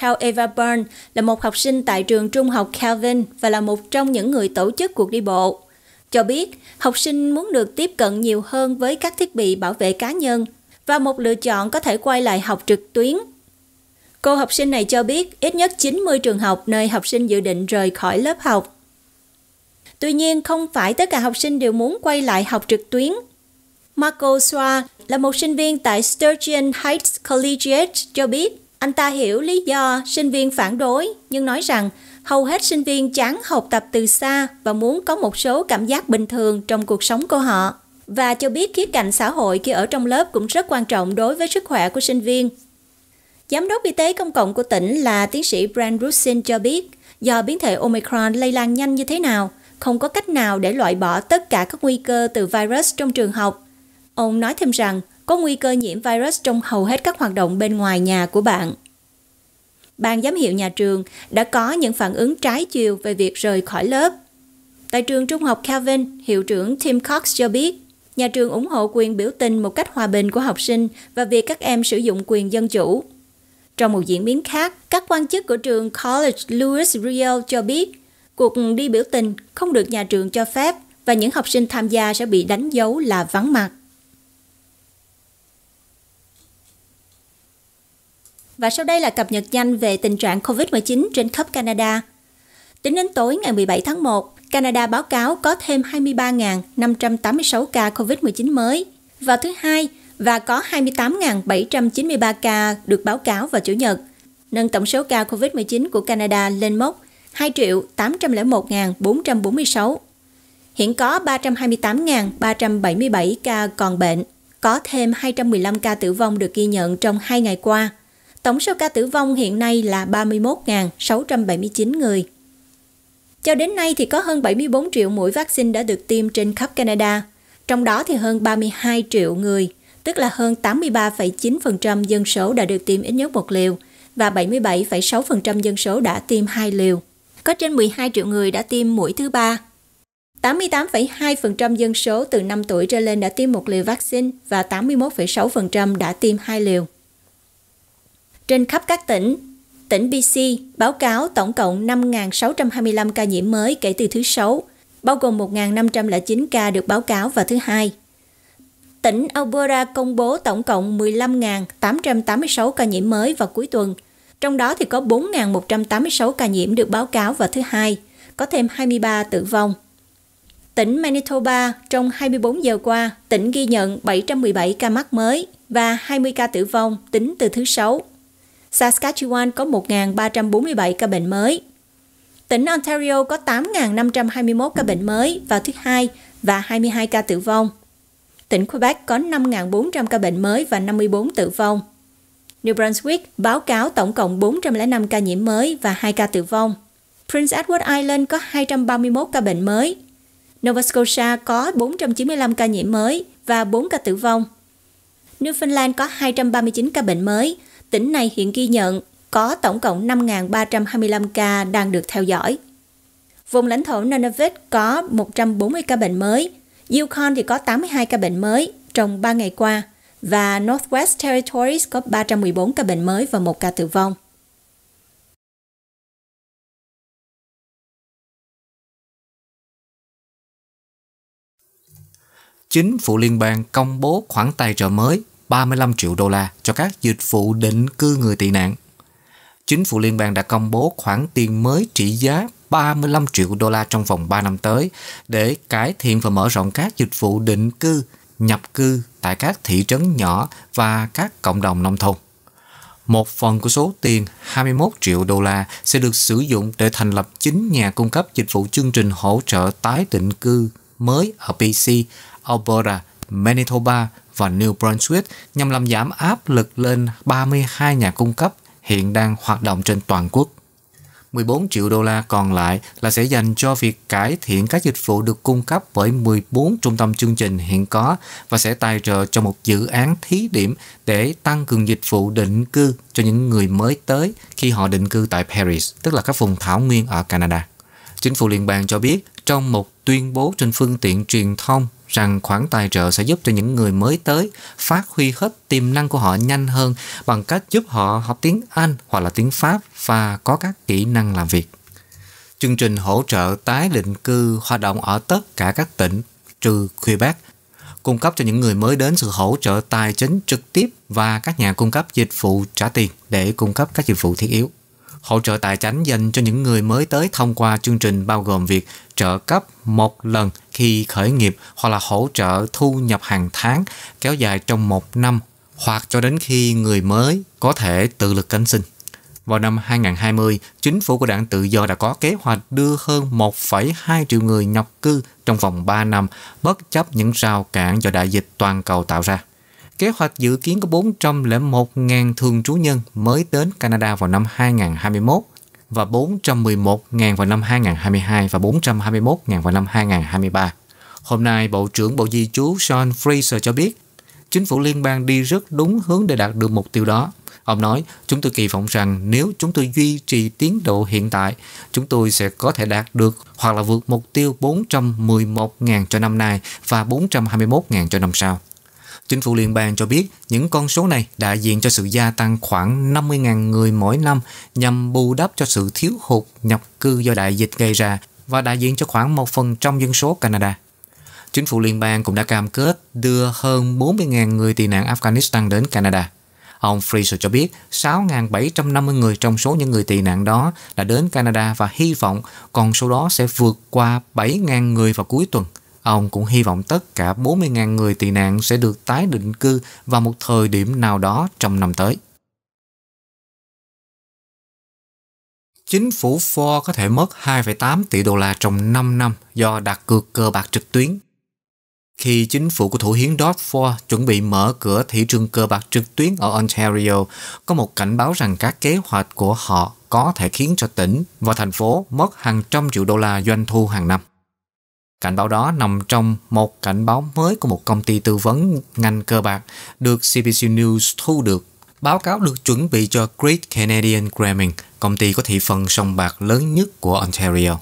theo Eva Byrne, là một học sinh tại trường trung học Calvin và là một trong những người tổ chức cuộc đi bộ. Cho biết, học sinh muốn được tiếp cận nhiều hơn với các thiết bị bảo vệ cá nhân và một lựa chọn có thể quay lại học trực tuyến. Cô học sinh này cho biết ít nhất 90 trường học nơi học sinh dự định rời khỏi lớp học. Tuy nhiên, không phải tất cả học sinh đều muốn quay lại học trực tuyến. Marco Soa là một sinh viên tại Sturgeon Heights Collegiate cho biết anh ta hiểu lý do sinh viên phản đối nhưng nói rằng hầu hết sinh viên chán học tập từ xa và muốn có một số cảm giác bình thường trong cuộc sống của họ. Và cho biết khía cạnh xã hội khi ở trong lớp cũng rất quan trọng đối với sức khỏe của sinh viên. Giám đốc y tế công cộng của tỉnh là tiến sĩ Brand Rusin cho biết, do biến thể Omicron lây lan nhanh như thế nào, không có cách nào để loại bỏ tất cả các nguy cơ từ virus trong trường học. Ông nói thêm rằng, có nguy cơ nhiễm virus trong hầu hết các hoạt động bên ngoài nhà của bạn. Ban giám hiệu nhà trường đã có những phản ứng trái chiều về việc rời khỏi lớp. Tại trường trung học Calvin, hiệu trưởng Tim Cox cho biết, nhà trường ủng hộ quyền biểu tình một cách hòa bình của học sinh và việc các em sử dụng quyền dân chủ. Trong một diễn biến khác, các quan chức của trường College Louis Riel cho biết cuộc đi biểu tình không được nhà trường cho phép và những học sinh tham gia sẽ bị đánh dấu là vắng mặt. Và sau đây là cập nhật nhanh về tình trạng COVID-19 trên khắp Canada. Tính đến tối ngày 17 tháng 1, Canada báo cáo có thêm 23.586 ca COVID-19 mới vào thứ hai và có 28.793 ca được báo cáo vào Chủ nhật, nâng tổng số ca COVID-19 của Canada lên mốc 2.801.446. Hiện có 328.377 ca còn bệnh, có thêm 215 ca tử vong được ghi nhận trong hai ngày qua. Tổng số ca tử vong hiện nay là 31.679 người. Cho đến nay thì có hơn 74 triệu mũi vaccine đã được tiêm trên khắp Canada, trong đó thì hơn 32 triệu người, tức là hơn 83,9% dân số đã được tiêm ít nhất một liều và 77,6% dân số đã tiêm hai liều. Có trên 12 triệu người đã tiêm mũi thứ ba. 88,2% dân số từ 5 tuổi trở lên đã tiêm một liều vaccine và 81,6% đã tiêm hai liều trên khắp các tỉnh. Tỉnh BC báo cáo tổng cộng 5.625 ca nhiễm mới kể từ thứ Sáu, bao gồm 1.509 ca được báo cáo vào thứ Hai. Tỉnh Alberta công bố tổng cộng 15.886 ca nhiễm mới vào cuối tuần, trong đó thì có 4.186 ca nhiễm được báo cáo vào thứ Hai, có thêm 23 tử vong. Tỉnh Manitoba trong 24 giờ qua, tỉnh ghi nhận 717 ca mắc mới và 20 ca tử vong tính từ thứ Sáu. Saskatchewan có 1.347 ca bệnh mới. Tỉnh Ontario có 8.521 ca bệnh mới vào thứ Hai và 22 ca tử vong. Tỉnh Quebec có 5.400 ca bệnh mới và 54 tử vong. New Brunswick báo cáo tổng cộng 405 ca nhiễm mới và 2 ca tử vong. Prince Edward Island có 231 ca bệnh mới. Nova Scotia có 495 ca nhiễm mới và 4 ca tử vong. Newfoundland có 239 ca bệnh mới tỉnh này hiện ghi nhận có tổng cộng 5.325 ca đang được theo dõi. Vùng lãnh thổ Nunavut có 140 ca bệnh mới, Yukon thì có 82 ca bệnh mới trong 3 ngày qua và Northwest Territories có 314 ca bệnh mới và một ca tử vong. Chính phủ liên bang công bố khoản tài trợ mới 35 triệu đô la cho các dịch vụ định cư người tị nạn. Chính phủ liên bang đã công bố khoản tiền mới trị giá 35 triệu đô la trong vòng 3 năm tới để cải thiện và mở rộng các dịch vụ định cư, nhập cư tại các thị trấn nhỏ và các cộng đồng nông thôn. Một phần của số tiền 21 triệu đô la sẽ được sử dụng để thành lập 9 nhà cung cấp dịch vụ chương trình hỗ trợ tái định cư mới ở BC, Alberta, Manitoba và New Brunswick nhằm làm giảm áp lực lên 32 nhà cung cấp hiện đang hoạt động trên toàn quốc. 14 triệu đô la còn lại là sẽ dành cho việc cải thiện các dịch vụ được cung cấp bởi 14 trung tâm chương trình hiện có và sẽ tài trợ cho một dự án thí điểm để tăng cường dịch vụ định cư cho những người mới tới khi họ định cư tại Paris, tức là các vùng thảo nguyên ở Canada. Chính phủ liên bang cho biết trong một tuyên bố trên phương tiện truyền thông rằng khoản tài trợ sẽ giúp cho những người mới tới phát huy hết tiềm năng của họ nhanh hơn bằng cách giúp họ học tiếng Anh hoặc là tiếng Pháp và có các kỹ năng làm việc. Chương trình hỗ trợ tái định cư hoạt động ở tất cả các tỉnh trừ Quebec, cung cấp cho những người mới đến sự hỗ trợ tài chính trực tiếp và các nhà cung cấp dịch vụ trả tiền để cung cấp các dịch vụ thiết yếu hỗ trợ tài chính dành cho những người mới tới thông qua chương trình bao gồm việc trợ cấp một lần khi khởi nghiệp hoặc là hỗ trợ thu nhập hàng tháng kéo dài trong một năm hoặc cho đến khi người mới có thể tự lực cánh sinh. Vào năm 2020, chính phủ của đảng Tự do đã có kế hoạch đưa hơn 1,2 triệu người nhập cư trong vòng 3 năm, bất chấp những rào cản do đại dịch toàn cầu tạo ra. Kế hoạch dự kiến có 401.000 thường trú nhân mới đến Canada vào năm 2021 và 411.000 vào năm 2022 và 421.000 vào năm 2023. Hôm nay, Bộ trưởng Bộ Di trú Sean Fraser cho biết, chính phủ liên bang đi rất đúng hướng để đạt được mục tiêu đó. Ông nói, chúng tôi kỳ vọng rằng nếu chúng tôi duy trì tiến độ hiện tại, chúng tôi sẽ có thể đạt được hoặc là vượt mục tiêu 411.000 cho năm nay và 421.000 cho năm sau. Chính phủ liên bang cho biết những con số này đại diện cho sự gia tăng khoảng 50.000 người mỗi năm nhằm bù đắp cho sự thiếu hụt nhập cư do đại dịch gây ra và đại diện cho khoảng một phần trong dân số Canada. Chính phủ liên bang cũng đã cam kết đưa hơn 40.000 người tị nạn Afghanistan đến Canada. Ông Fraser cho biết 6.750 người trong số những người tị nạn đó đã đến Canada và hy vọng còn số đó sẽ vượt qua 7.000 người vào cuối tuần – Ông cũng hy vọng tất cả 40.000 người tị nạn sẽ được tái định cư vào một thời điểm nào đó trong năm tới. Chính phủ Ford có thể mất 2,8 tỷ đô la trong 5 năm do đặt cược cờ bạc trực tuyến. Khi chính phủ của thủ hiến Dodd Ford chuẩn bị mở cửa thị trường cờ bạc trực tuyến ở Ontario, có một cảnh báo rằng các kế hoạch của họ có thể khiến cho tỉnh và thành phố mất hàng trăm triệu đô la doanh thu hàng năm. Cảnh báo đó nằm trong một cảnh báo mới của một công ty tư vấn ngành cơ bạc được CBC News thu được. Báo cáo được chuẩn bị cho Great Canadian Gaming, công ty có thị phần sông bạc lớn nhất của Ontario.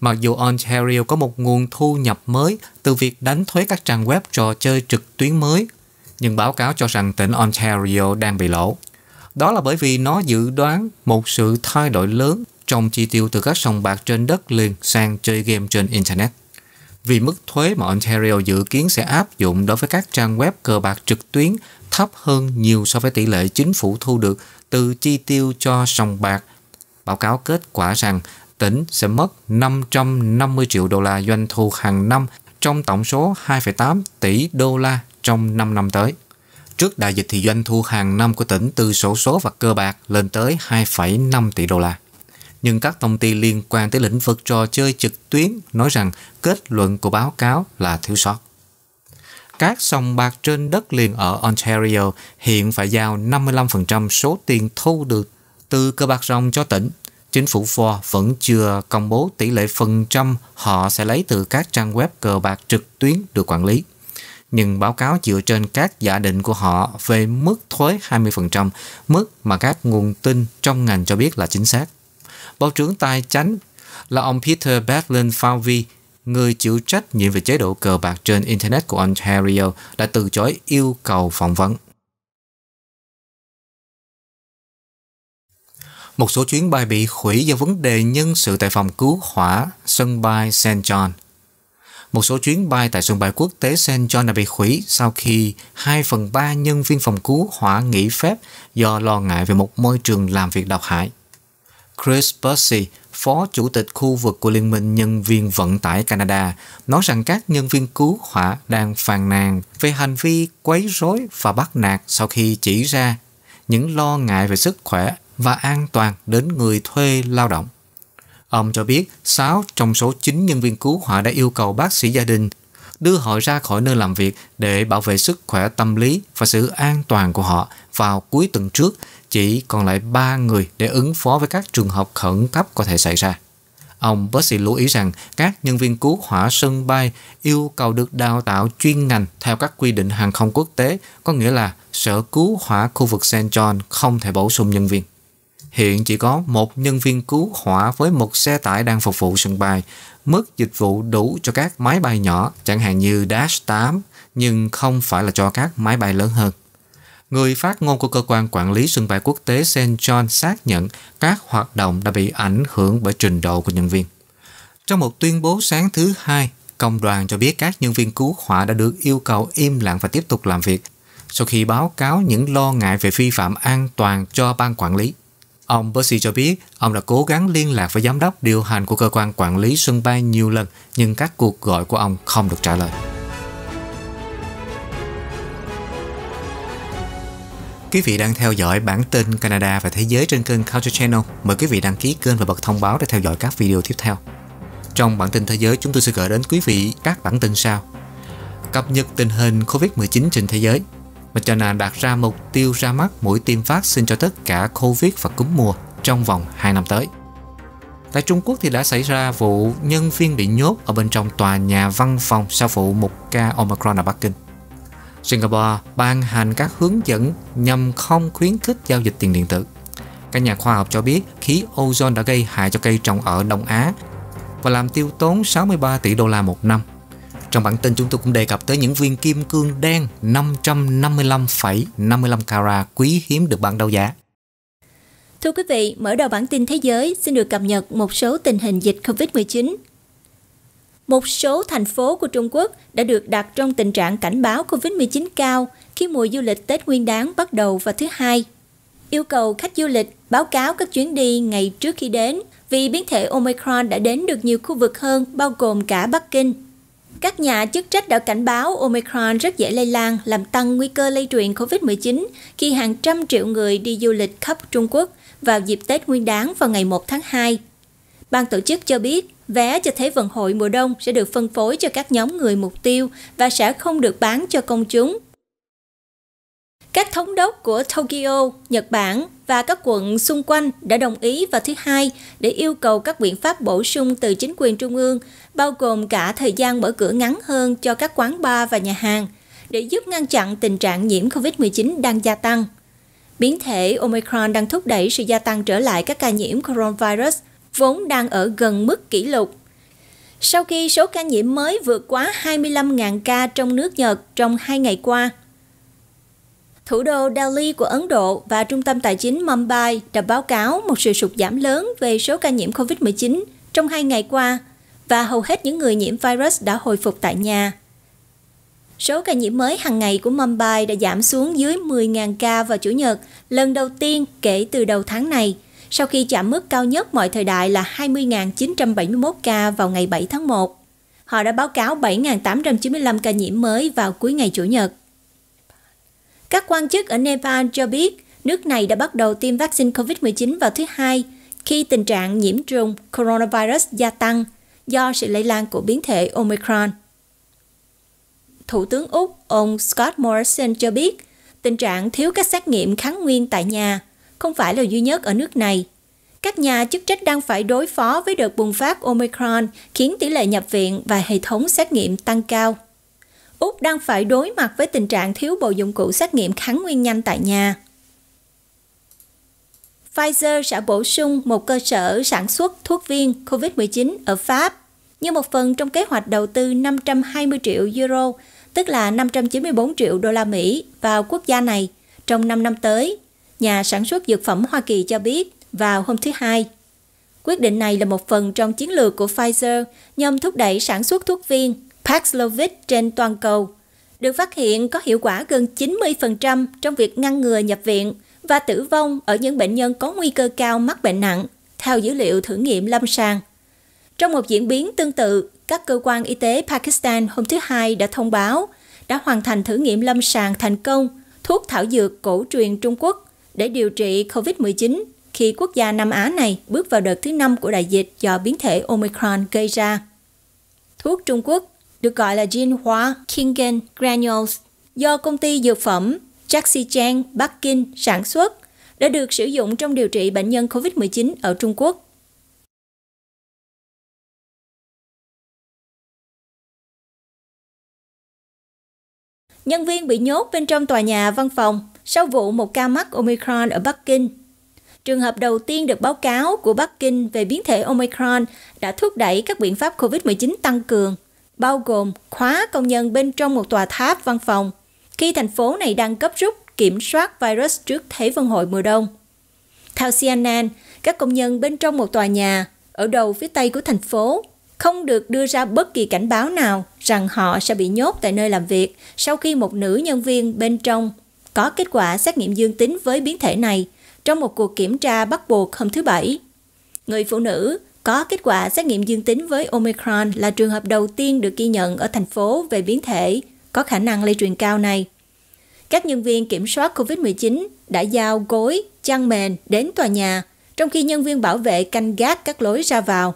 Mặc dù Ontario có một nguồn thu nhập mới từ việc đánh thuế các trang web trò chơi trực tuyến mới, nhưng báo cáo cho rằng tỉnh Ontario đang bị lỗ. Đó là bởi vì nó dự đoán một sự thay đổi lớn trong chi tiêu từ các sòng bạc trên đất liền sang chơi game trên Internet vì mức thuế mà Ontario dự kiến sẽ áp dụng đối với các trang web cờ bạc trực tuyến thấp hơn nhiều so với tỷ lệ chính phủ thu được từ chi tiêu cho sòng bạc. Báo cáo kết quả rằng tỉnh sẽ mất 550 triệu đô la doanh thu hàng năm trong tổng số 2,8 tỷ đô la trong 5 năm tới. Trước đại dịch thì doanh thu hàng năm của tỉnh từ sổ số và cơ bạc lên tới 2,5 tỷ đô la nhưng các công ty liên quan tới lĩnh vực trò chơi trực tuyến nói rằng kết luận của báo cáo là thiếu sót. Các sòng bạc trên đất liền ở Ontario hiện phải giao 55% số tiền thu được từ cơ bạc rồng cho tỉnh. Chính phủ Ford vẫn chưa công bố tỷ lệ phần trăm họ sẽ lấy từ các trang web cờ bạc trực tuyến được quản lý nhưng báo cáo dựa trên các giả định của họ về mức thuế 20%, mức mà các nguồn tin trong ngành cho biết là chính xác. Báo trưởng tài chánh là ông Peter Bevlin Falvey, người chịu trách nhiệm về chế độ cờ bạc trên Internet của Ontario, đã từ chối yêu cầu phỏng vấn. Một số chuyến bay bị hủy do vấn đề nhân sự tại phòng cứu hỏa sân bay St. John. Một số chuyến bay tại sân bay quốc tế St. John đã bị hủy sau khi 2 phần 3 nhân viên phòng cứu hỏa nghỉ phép do lo ngại về một môi trường làm việc độc hại. Chris Percy, Phó Chủ tịch khu vực của Liên minh Nhân viên Vận tải Canada, nói rằng các nhân viên cứu hỏa đang phàn nàn về hành vi quấy rối và bắt nạt sau khi chỉ ra những lo ngại về sức khỏe và an toàn đến người thuê lao động. Ông cho biết 6 trong số 9 nhân viên cứu hỏa đã yêu cầu bác sĩ gia đình đưa họ ra khỏi nơi làm việc để bảo vệ sức khỏe tâm lý và sự an toàn của họ vào cuối tuần trước chỉ còn lại 3 người để ứng phó với các trường hợp khẩn cấp có thể xảy ra. Ông Percy lưu ý rằng các nhân viên cứu hỏa sân bay yêu cầu được đào tạo chuyên ngành theo các quy định hàng không quốc tế, có nghĩa là sở cứu hỏa khu vực St. John không thể bổ sung nhân viên. Hiện chỉ có một nhân viên cứu hỏa với một xe tải đang phục vụ sân bay, mức dịch vụ đủ cho các máy bay nhỏ, chẳng hạn như Dash 8, nhưng không phải là cho các máy bay lớn hơn. Người phát ngôn của cơ quan quản lý sân bay quốc tế St. John xác nhận các hoạt động đã bị ảnh hưởng bởi trình độ của nhân viên. Trong một tuyên bố sáng thứ hai, công đoàn cho biết các nhân viên cứu hỏa đã được yêu cầu im lặng và tiếp tục làm việc sau khi báo cáo những lo ngại về vi phạm an toàn cho ban quản lý. Ông Percy cho biết ông đã cố gắng liên lạc với giám đốc điều hành của cơ quan quản lý sân bay nhiều lần nhưng các cuộc gọi của ông không được trả lời. Quý vị đang theo dõi bản tin Canada và thế giới trên kênh Culture Channel. Mời quý vị đăng ký kênh và bật thông báo để theo dõi các video tiếp theo. Trong bản tin thế giới, chúng tôi sẽ gửi đến quý vị các bản tin sau. Cập nhật tình hình COVID-19 trên thế giới. Moderna đặt ra mục tiêu ra mắt mũi tiêm phát sinh cho tất cả COVID và cúm mùa trong vòng 2 năm tới. Tại Trung Quốc thì đã xảy ra vụ nhân viên bị nhốt ở bên trong tòa nhà văn phòng sau vụ một ca Omicron ở Bắc Kinh. Singapore ban hành các hướng dẫn nhằm không khuyến khích giao dịch tiền điện tử. Các nhà khoa học cho biết khí ozone đã gây hại cho cây trồng ở Đông Á và làm tiêu tốn 63 tỷ đô la một năm. Trong bản tin chúng tôi cũng đề cập tới những viên kim cương đen 555,55 carat quý hiếm được bán đấu giá. Thưa quý vị, mở đầu bản tin thế giới xin được cập nhật một số tình hình dịch COVID-19 một số thành phố của Trung Quốc đã được đặt trong tình trạng cảnh báo COVID-19 cao khi mùa du lịch Tết Nguyên đán bắt đầu vào thứ Hai. Yêu cầu khách du lịch báo cáo các chuyến đi ngày trước khi đến vì biến thể Omicron đã đến được nhiều khu vực hơn bao gồm cả Bắc Kinh. Các nhà chức trách đã cảnh báo Omicron rất dễ lây lan, làm tăng nguy cơ lây truyền COVID-19 khi hàng trăm triệu người đi du lịch khắp Trung Quốc vào dịp Tết Nguyên đán vào ngày 1 tháng 2. Ban tổ chức cho biết Vé cho Thế vận hội mùa đông sẽ được phân phối cho các nhóm người mục tiêu và sẽ không được bán cho công chúng. Các thống đốc của Tokyo, Nhật Bản và các quận xung quanh đã đồng ý vào thứ Hai để yêu cầu các biện pháp bổ sung từ chính quyền trung ương, bao gồm cả thời gian mở cửa ngắn hơn cho các quán bar và nhà hàng, để giúp ngăn chặn tình trạng nhiễm COVID-19 đang gia tăng. Biến thể Omicron đang thúc đẩy sự gia tăng trở lại các ca nhiễm coronavirus – vốn đang ở gần mức kỷ lục. Sau khi số ca nhiễm mới vượt quá 25.000 ca trong nước Nhật trong hai ngày qua, Thủ đô Delhi của Ấn Độ và Trung tâm Tài chính Mumbai đã báo cáo một sự sụt giảm lớn về số ca nhiễm COVID-19 trong hai ngày qua và hầu hết những người nhiễm virus đã hồi phục tại nhà. Số ca nhiễm mới hàng ngày của Mumbai đã giảm xuống dưới 10.000 ca vào Chủ nhật, lần đầu tiên kể từ đầu tháng này – sau khi chạm mức cao nhất mọi thời đại là 20.971 ca vào ngày 7 tháng 1. Họ đã báo cáo 7.895 ca nhiễm mới vào cuối ngày Chủ nhật. Các quan chức ở Nepal cho biết nước này đã bắt đầu tiêm vaccine COVID-19 vào thứ Hai khi tình trạng nhiễm trùng coronavirus gia tăng do sự lây lan của biến thể Omicron. Thủ tướng Úc, ông Scott Morrison cho biết tình trạng thiếu các xét nghiệm kháng nguyên tại nhà – không phải là duy nhất ở nước này. Các nhà chức trách đang phải đối phó với đợt bùng phát Omicron khiến tỷ lệ nhập viện và hệ thống xét nghiệm tăng cao. Úc đang phải đối mặt với tình trạng thiếu bộ dụng cụ xét nghiệm kháng nguyên nhanh tại nhà. Pfizer sẽ bổ sung một cơ sở sản xuất thuốc viên COVID-19 ở Pháp như một phần trong kế hoạch đầu tư 520 triệu euro, tức là 594 triệu đô la Mỹ vào quốc gia này trong 5 năm tới nhà sản xuất dược phẩm Hoa Kỳ cho biết vào hôm thứ Hai. Quyết định này là một phần trong chiến lược của Pfizer nhằm thúc đẩy sản xuất thuốc viên Paxlovid trên toàn cầu, được phát hiện có hiệu quả gần 90% trong việc ngăn ngừa nhập viện và tử vong ở những bệnh nhân có nguy cơ cao mắc bệnh nặng, theo dữ liệu thử nghiệm lâm sàng. Trong một diễn biến tương tự, các cơ quan y tế Pakistan hôm thứ Hai đã thông báo đã hoàn thành thử nghiệm lâm sàng thành công thuốc thảo dược cổ truyền Trung Quốc để điều trị COVID-19 khi quốc gia Nam Á này bước vào đợt thứ năm của đại dịch do biến thể Omicron gây ra. Thuốc Trung Quốc được gọi là Jinhua Kingen Granules do công ty dược phẩm Jaxi Chang Bắc Kinh sản xuất đã được sử dụng trong điều trị bệnh nhân COVID-19 ở Trung Quốc. Nhân viên bị nhốt bên trong tòa nhà văn phòng sau vụ một ca mắc Omicron ở Bắc Kinh. Trường hợp đầu tiên được báo cáo của Bắc Kinh về biến thể Omicron đã thúc đẩy các biện pháp COVID-19 tăng cường, bao gồm khóa công nhân bên trong một tòa tháp văn phòng, khi thành phố này đang cấp rút kiểm soát virus trước Thế vận hội mùa đông. Theo CNN, các công nhân bên trong một tòa nhà ở đầu phía tây của thành phố không được đưa ra bất kỳ cảnh báo nào rằng họ sẽ bị nhốt tại nơi làm việc sau khi một nữ nhân viên bên trong có kết quả xét nghiệm dương tính với biến thể này trong một cuộc kiểm tra bắt buộc hôm thứ Bảy. Người phụ nữ có kết quả xét nghiệm dương tính với Omicron là trường hợp đầu tiên được ghi nhận ở thành phố về biến thể có khả năng lây truyền cao này. Các nhân viên kiểm soát COVID-19 đã giao gối, chăn mền đến tòa nhà, trong khi nhân viên bảo vệ canh gác các lối ra vào.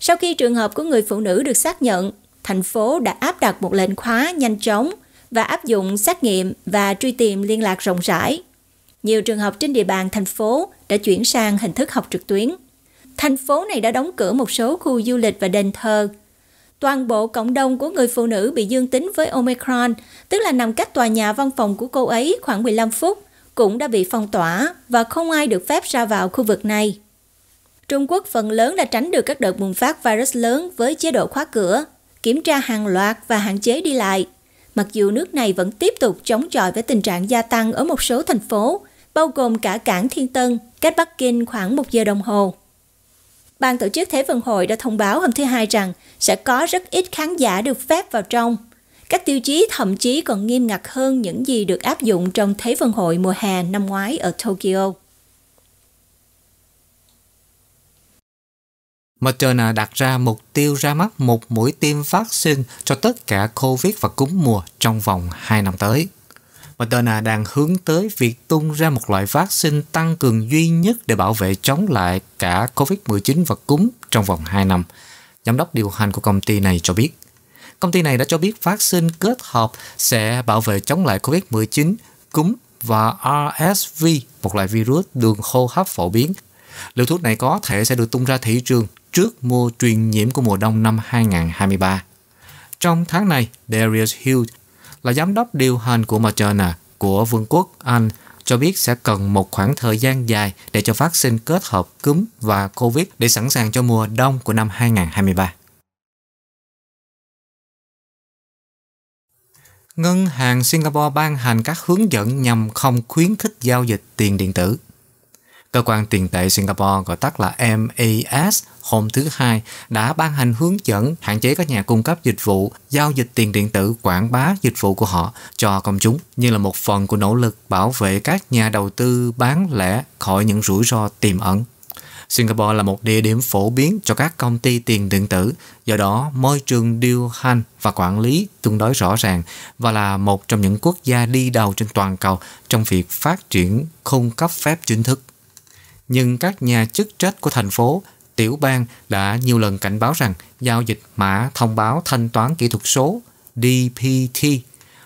Sau khi trường hợp của người phụ nữ được xác nhận, thành phố đã áp đặt một lệnh khóa nhanh chóng và áp dụng xét nghiệm và truy tìm liên lạc rộng rãi. Nhiều trường học trên địa bàn thành phố đã chuyển sang hình thức học trực tuyến. Thành phố này đã đóng cửa một số khu du lịch và đền thờ. Toàn bộ cộng đồng của người phụ nữ bị dương tính với Omicron, tức là nằm cách tòa nhà văn phòng của cô ấy khoảng 15 phút, cũng đã bị phong tỏa và không ai được phép ra vào khu vực này. Trung Quốc phần lớn đã tránh được các đợt bùng phát virus lớn với chế độ khóa cửa, kiểm tra hàng loạt và hạn chế đi lại. Mặc dù nước này vẫn tiếp tục chống chọi với tình trạng gia tăng ở một số thành phố, bao gồm cả cảng Thiên Tân, cách Bắc Kinh khoảng một giờ đồng hồ. Ban tổ chức Thế vận hội đã thông báo hôm thứ Hai rằng sẽ có rất ít khán giả được phép vào trong. Các tiêu chí thậm chí còn nghiêm ngặt hơn những gì được áp dụng trong Thế vận hội mùa hè năm ngoái ở Tokyo. Moderna đặt ra mục tiêu ra mắt một mũi tiêm vaccine cho tất cả COVID và cúm mùa trong vòng 2 năm tới. Moderna đang hướng tới việc tung ra một loại vaccine tăng cường duy nhất để bảo vệ chống lại cả COVID-19 và cúm trong vòng 2 năm. Giám đốc điều hành của công ty này cho biết. Công ty này đã cho biết vaccine kết hợp sẽ bảo vệ chống lại COVID-19, cúm và RSV, một loại virus đường hô hấp phổ biến. Liều thuốc này có thể sẽ được tung ra thị trường trước mùa truyền nhiễm của mùa đông năm 2023. Trong tháng này, Darius Hughes là giám đốc điều hành của Moderna của Vương quốc Anh cho biết sẽ cần một khoảng thời gian dài để cho vaccine kết hợp cúm và Covid để sẵn sàng cho mùa đông của năm 2023. Ngân hàng Singapore ban hành các hướng dẫn nhằm không khuyến khích giao dịch tiền điện tử. Cơ quan tiền tệ Singapore gọi tắt là MAS hôm thứ Hai đã ban hành hướng dẫn hạn chế các nhà cung cấp dịch vụ giao dịch tiền điện tử quảng bá dịch vụ của họ cho công chúng như là một phần của nỗ lực bảo vệ các nhà đầu tư bán lẻ khỏi những rủi ro tiềm ẩn. Singapore là một địa điểm phổ biến cho các công ty tiền điện tử, do đó môi trường điều hành và quản lý tương đối rõ ràng và là một trong những quốc gia đi đầu trên toàn cầu trong việc phát triển khung cấp phép chính thức nhưng các nhà chức trách của thành phố, tiểu bang đã nhiều lần cảnh báo rằng giao dịch mã thông báo thanh toán kỹ thuật số DPT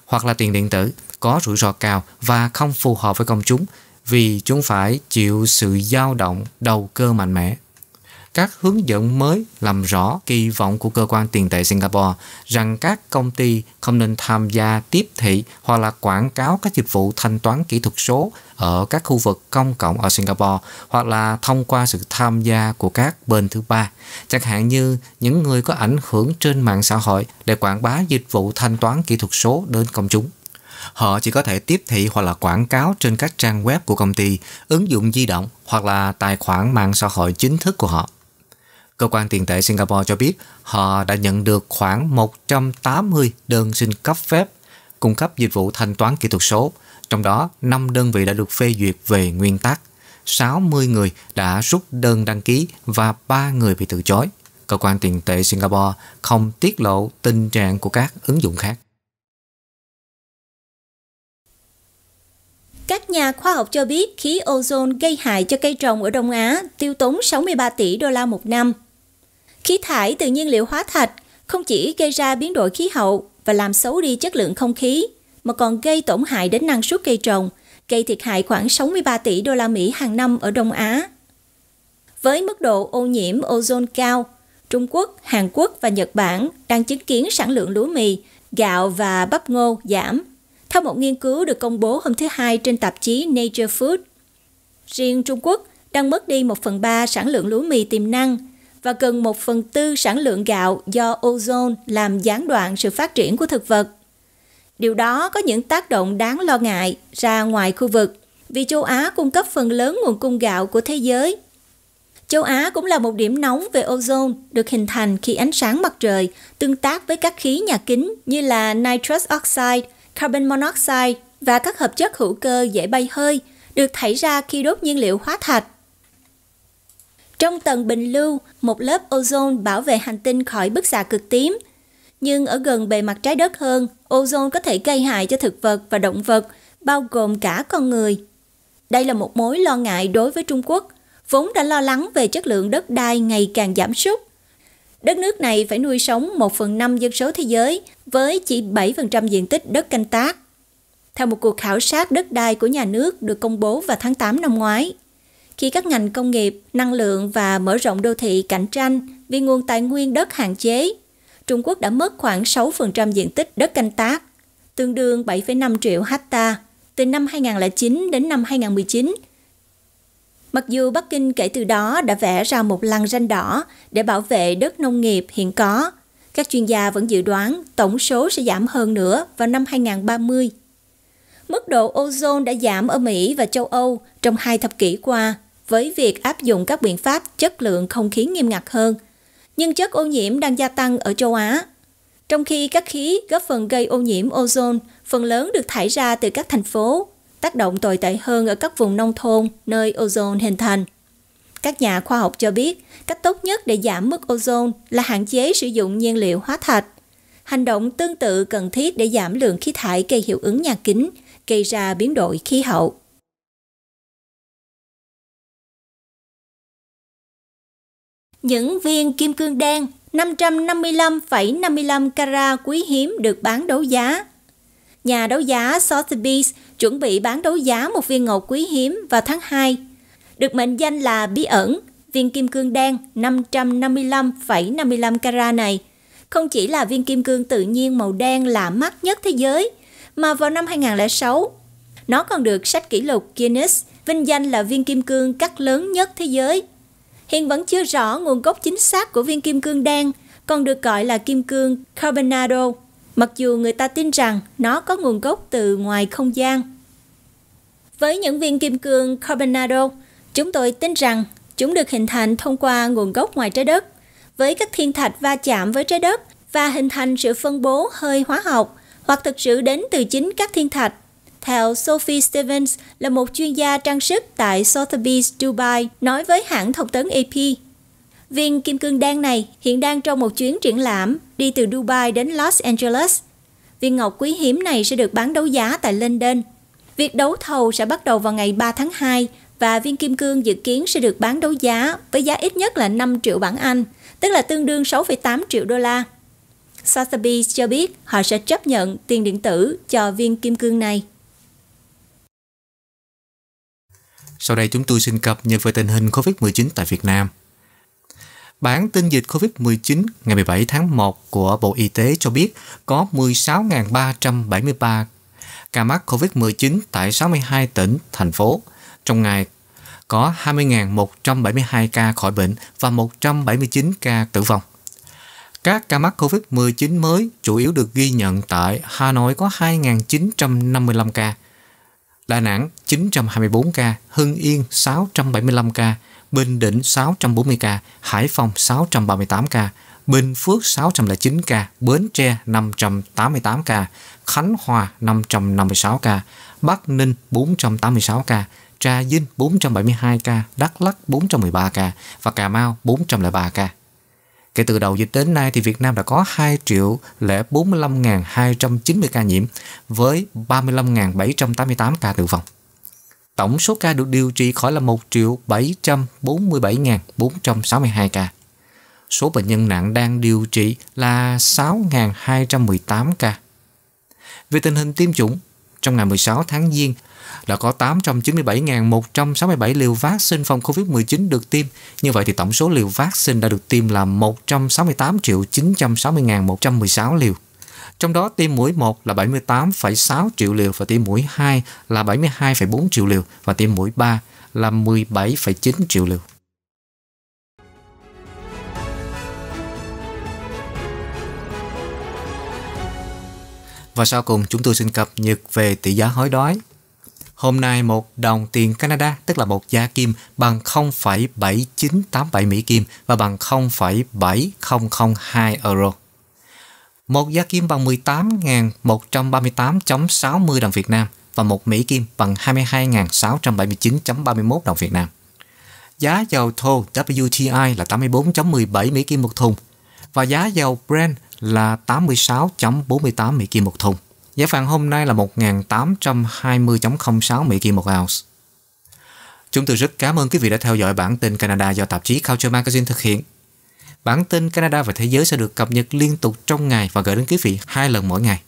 hoặc là tiền điện tử có rủi ro cao và không phù hợp với công chúng vì chúng phải chịu sự dao động đầu cơ mạnh mẽ các hướng dẫn mới làm rõ kỳ vọng của cơ quan tiền tệ Singapore rằng các công ty không nên tham gia tiếp thị hoặc là quảng cáo các dịch vụ thanh toán kỹ thuật số ở các khu vực công cộng ở Singapore hoặc là thông qua sự tham gia của các bên thứ ba, chẳng hạn như những người có ảnh hưởng trên mạng xã hội để quảng bá dịch vụ thanh toán kỹ thuật số đến công chúng họ chỉ có thể tiếp thị hoặc là quảng cáo trên các trang web của công ty, ứng dụng di động hoặc là tài khoản mạng xã hội chính thức của họ. Cơ quan tiền tệ Singapore cho biết họ đã nhận được khoảng 180 đơn xin cấp phép cung cấp dịch vụ thanh toán kỹ thuật số, trong đó 5 đơn vị đã được phê duyệt về nguyên tắc, 60 người đã rút đơn đăng ký và 3 người bị từ chối. Cơ quan tiền tệ Singapore không tiết lộ tình trạng của các ứng dụng khác. Các nhà khoa học cho biết khí ozone gây hại cho cây trồng ở Đông Á tiêu tốn 63 tỷ đô la một năm Khí thải từ nhiên liệu hóa thạch không chỉ gây ra biến đổi khí hậu và làm xấu đi chất lượng không khí, mà còn gây tổn hại đến năng suất cây trồng, gây thiệt hại khoảng 63 tỷ đô la Mỹ hàng năm ở Đông Á. Với mức độ ô nhiễm ozone cao, Trung Quốc, Hàn Quốc và Nhật Bản đang chứng kiến sản lượng lúa mì, gạo và bắp ngô giảm, theo một nghiên cứu được công bố hôm thứ Hai trên tạp chí Nature Food. Riêng Trung Quốc đang mất đi một phần ba sản lượng lúa mì tiềm năng và gần 1 phần tư sản lượng gạo do ozone làm gián đoạn sự phát triển của thực vật. Điều đó có những tác động đáng lo ngại ra ngoài khu vực, vì châu Á cung cấp phần lớn nguồn cung gạo của thế giới. Châu Á cũng là một điểm nóng về ozone được hình thành khi ánh sáng mặt trời tương tác với các khí nhà kính như là nitrous oxide, carbon monoxide và các hợp chất hữu cơ dễ bay hơi được thải ra khi đốt nhiên liệu hóa thạch. Trong tầng bình lưu, một lớp ozone bảo vệ hành tinh khỏi bức xạ cực tím. Nhưng ở gần bề mặt trái đất hơn, ozone có thể gây hại cho thực vật và động vật, bao gồm cả con người. Đây là một mối lo ngại đối với Trung Quốc, vốn đã lo lắng về chất lượng đất đai ngày càng giảm sút. Đất nước này phải nuôi sống 1 phần 5 dân số thế giới với chỉ 7% diện tích đất canh tác. Theo một cuộc khảo sát đất đai của nhà nước được công bố vào tháng 8 năm ngoái, khi các ngành công nghiệp, năng lượng và mở rộng đô thị cạnh tranh vì nguồn tài nguyên đất hạn chế, Trung Quốc đã mất khoảng 6% diện tích đất canh tác, tương đương 7,5 triệu hecta từ năm 2009 đến năm 2019. Mặc dù Bắc Kinh kể từ đó đã vẽ ra một lằn ranh đỏ để bảo vệ đất nông nghiệp hiện có, các chuyên gia vẫn dự đoán tổng số sẽ giảm hơn nữa vào năm 2030. Mức độ ozone đã giảm ở Mỹ và châu Âu trong hai thập kỷ qua với việc áp dụng các biện pháp chất lượng không khí nghiêm ngặt hơn. Nhưng chất ô nhiễm đang gia tăng ở châu Á. Trong khi các khí góp phần gây ô nhiễm ozone phần lớn được thải ra từ các thành phố, tác động tồi tệ hơn ở các vùng nông thôn nơi ozone hình thành. Các nhà khoa học cho biết, cách tốt nhất để giảm mức ozone là hạn chế sử dụng nhiên liệu hóa thạch. Hành động tương tự cần thiết để giảm lượng khí thải gây hiệu ứng nhà kính, gây ra biến đổi khí hậu. những viên kim cương đen 555,55 carat quý hiếm được bán đấu giá. Nhà đấu giá Sotheby's chuẩn bị bán đấu giá một viên ngọc quý hiếm vào tháng 2, được mệnh danh là bí ẩn, viên kim cương đen 555,55 carat này. Không chỉ là viên kim cương tự nhiên màu đen lạ mắt nhất thế giới, mà vào năm 2006, nó còn được sách kỷ lục Guinness vinh danh là viên kim cương cắt lớn nhất thế giới – Hiện vẫn chưa rõ nguồn gốc chính xác của viên kim cương đen, còn được gọi là kim cương carbonado, mặc dù người ta tin rằng nó có nguồn gốc từ ngoài không gian. Với những viên kim cương carbonado, chúng tôi tin rằng chúng được hình thành thông qua nguồn gốc ngoài trái đất, với các thiên thạch va chạm với trái đất và hình thành sự phân bố hơi hóa học hoặc thực sự đến từ chính các thiên thạch theo Sophie Stevens là một chuyên gia trang sức tại Sotheby's Dubai, nói với hãng thông tấn AP, viên kim cương đen này hiện đang trong một chuyến triển lãm đi từ Dubai đến Los Angeles. Viên ngọc quý hiếm này sẽ được bán đấu giá tại London. Việc đấu thầu sẽ bắt đầu vào ngày 3 tháng 2 và viên kim cương dự kiến sẽ được bán đấu giá với giá ít nhất là 5 triệu bảng Anh, tức là tương đương 6,8 triệu đô la. Sotheby's cho biết họ sẽ chấp nhận tiền điện tử cho viên kim cương này. Sau đây chúng tôi xin cập nhật về tình hình COVID-19 tại Việt Nam. Bản tin dịch COVID-19 ngày 17 tháng 1 của Bộ Y tế cho biết có 16.373 ca mắc COVID-19 tại 62 tỉnh, thành phố. Trong ngày có 20.172 ca khỏi bệnh và 179 ca tử vong. Các ca mắc COVID-19 mới chủ yếu được ghi nhận tại Hà Nội có 2.955 ca, Đà Nẵng 924 ca, Hưng Yên 675 ca, Bình Định 640 ca, Hải Phòng 638 ca, Bình Phước 609 ca, Bến Tre 588 ca, Khánh Hòa 556 ca, Bắc Ninh 486 ca, Trà Vinh 472 ca, Đắk Lắk 413 ca và Cà Mau 403 ca. Kể từ đầu dịch đến nay thì Việt Nam đã có 2 triệu 45.290 ca nhiễm với 35.788 ca tử vong. Tổng số ca được điều trị khỏi là 1 triệu 747.462 ca. Số bệnh nhân nặng đang điều trị là 6.218 ca. Về tình hình tiêm chủng, trong ngày 16 tháng Giêng, đã có 897.167 liều vaccine phòng COVID-19 được tiêm. Như vậy thì tổng số liều vaccine đã được tiêm là 168 triệu 960.116 liều. Trong đó tiêm mũi 1 là 78,6 triệu liều và tiêm mũi 2 là 72,4 triệu liều và tiêm mũi 3 là 17,9 triệu liều. Và sau cùng chúng tôi xin cập nhật về tỷ giá hối đoái. Hôm nay một đồng tiền Canada tức là một gia kim bằng 0,7987 Mỹ Kim và bằng 0,7002 euro. Một gia kim bằng 18.138.60 đồng Việt Nam và một Mỹ Kim bằng 22.679.31 đồng Việt Nam. Giá dầu thô WTI là 84.17 Mỹ Kim một thùng và giá dầu Brent là 86.48 Mỹ Kim một thùng. Giá vàng hôm nay là 1.820.06 Mỹ Kim một ounce. Chúng tôi rất cảm ơn quý vị đã theo dõi bản tin Canada do tạp chí Culture Magazine thực hiện. Bản tin Canada và thế giới sẽ được cập nhật liên tục trong ngày và gửi đến quý vị hai lần mỗi ngày.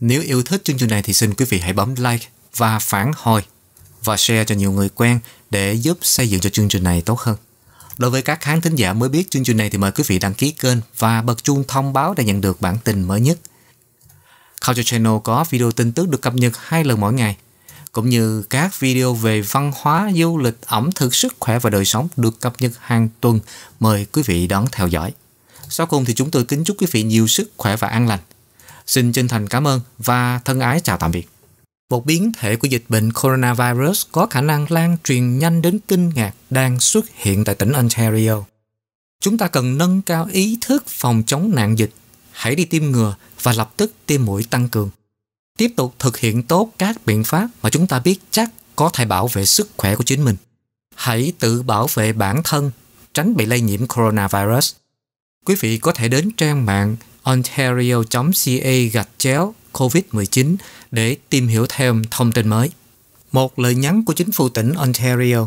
Nếu yêu thích chương trình này thì xin quý vị hãy bấm like và phản hồi và share cho nhiều người quen để giúp xây dựng cho chương trình này tốt hơn. Đối với các khán thính giả mới biết chương trình này thì mời quý vị đăng ký kênh và bật chuông thông báo để nhận được bản tin mới nhất. Culture Channel có video tin tức được cập nhật hai lần mỗi ngày, cũng như các video về văn hóa, du lịch, ẩm thực, sức khỏe và đời sống được cập nhật hàng tuần. Mời quý vị đón theo dõi. Sau cùng thì chúng tôi kính chúc quý vị nhiều sức khỏe và an lành. Xin chân thành cảm ơn và thân ái chào tạm biệt. Một biến thể của dịch bệnh coronavirus có khả năng lan truyền nhanh đến kinh ngạc đang xuất hiện tại tỉnh Ontario. Chúng ta cần nâng cao ý thức phòng chống nạn dịch hãy đi tiêm ngừa và lập tức tiêm mũi tăng cường. Tiếp tục thực hiện tốt các biện pháp mà chúng ta biết chắc có thể bảo vệ sức khỏe của chính mình. Hãy tự bảo vệ bản thân, tránh bị lây nhiễm coronavirus. Quý vị có thể đến trang mạng ontario.ca gạch chéo COVID-19 để tìm hiểu thêm thông tin mới. Một lời nhắn của chính phủ tỉnh Ontario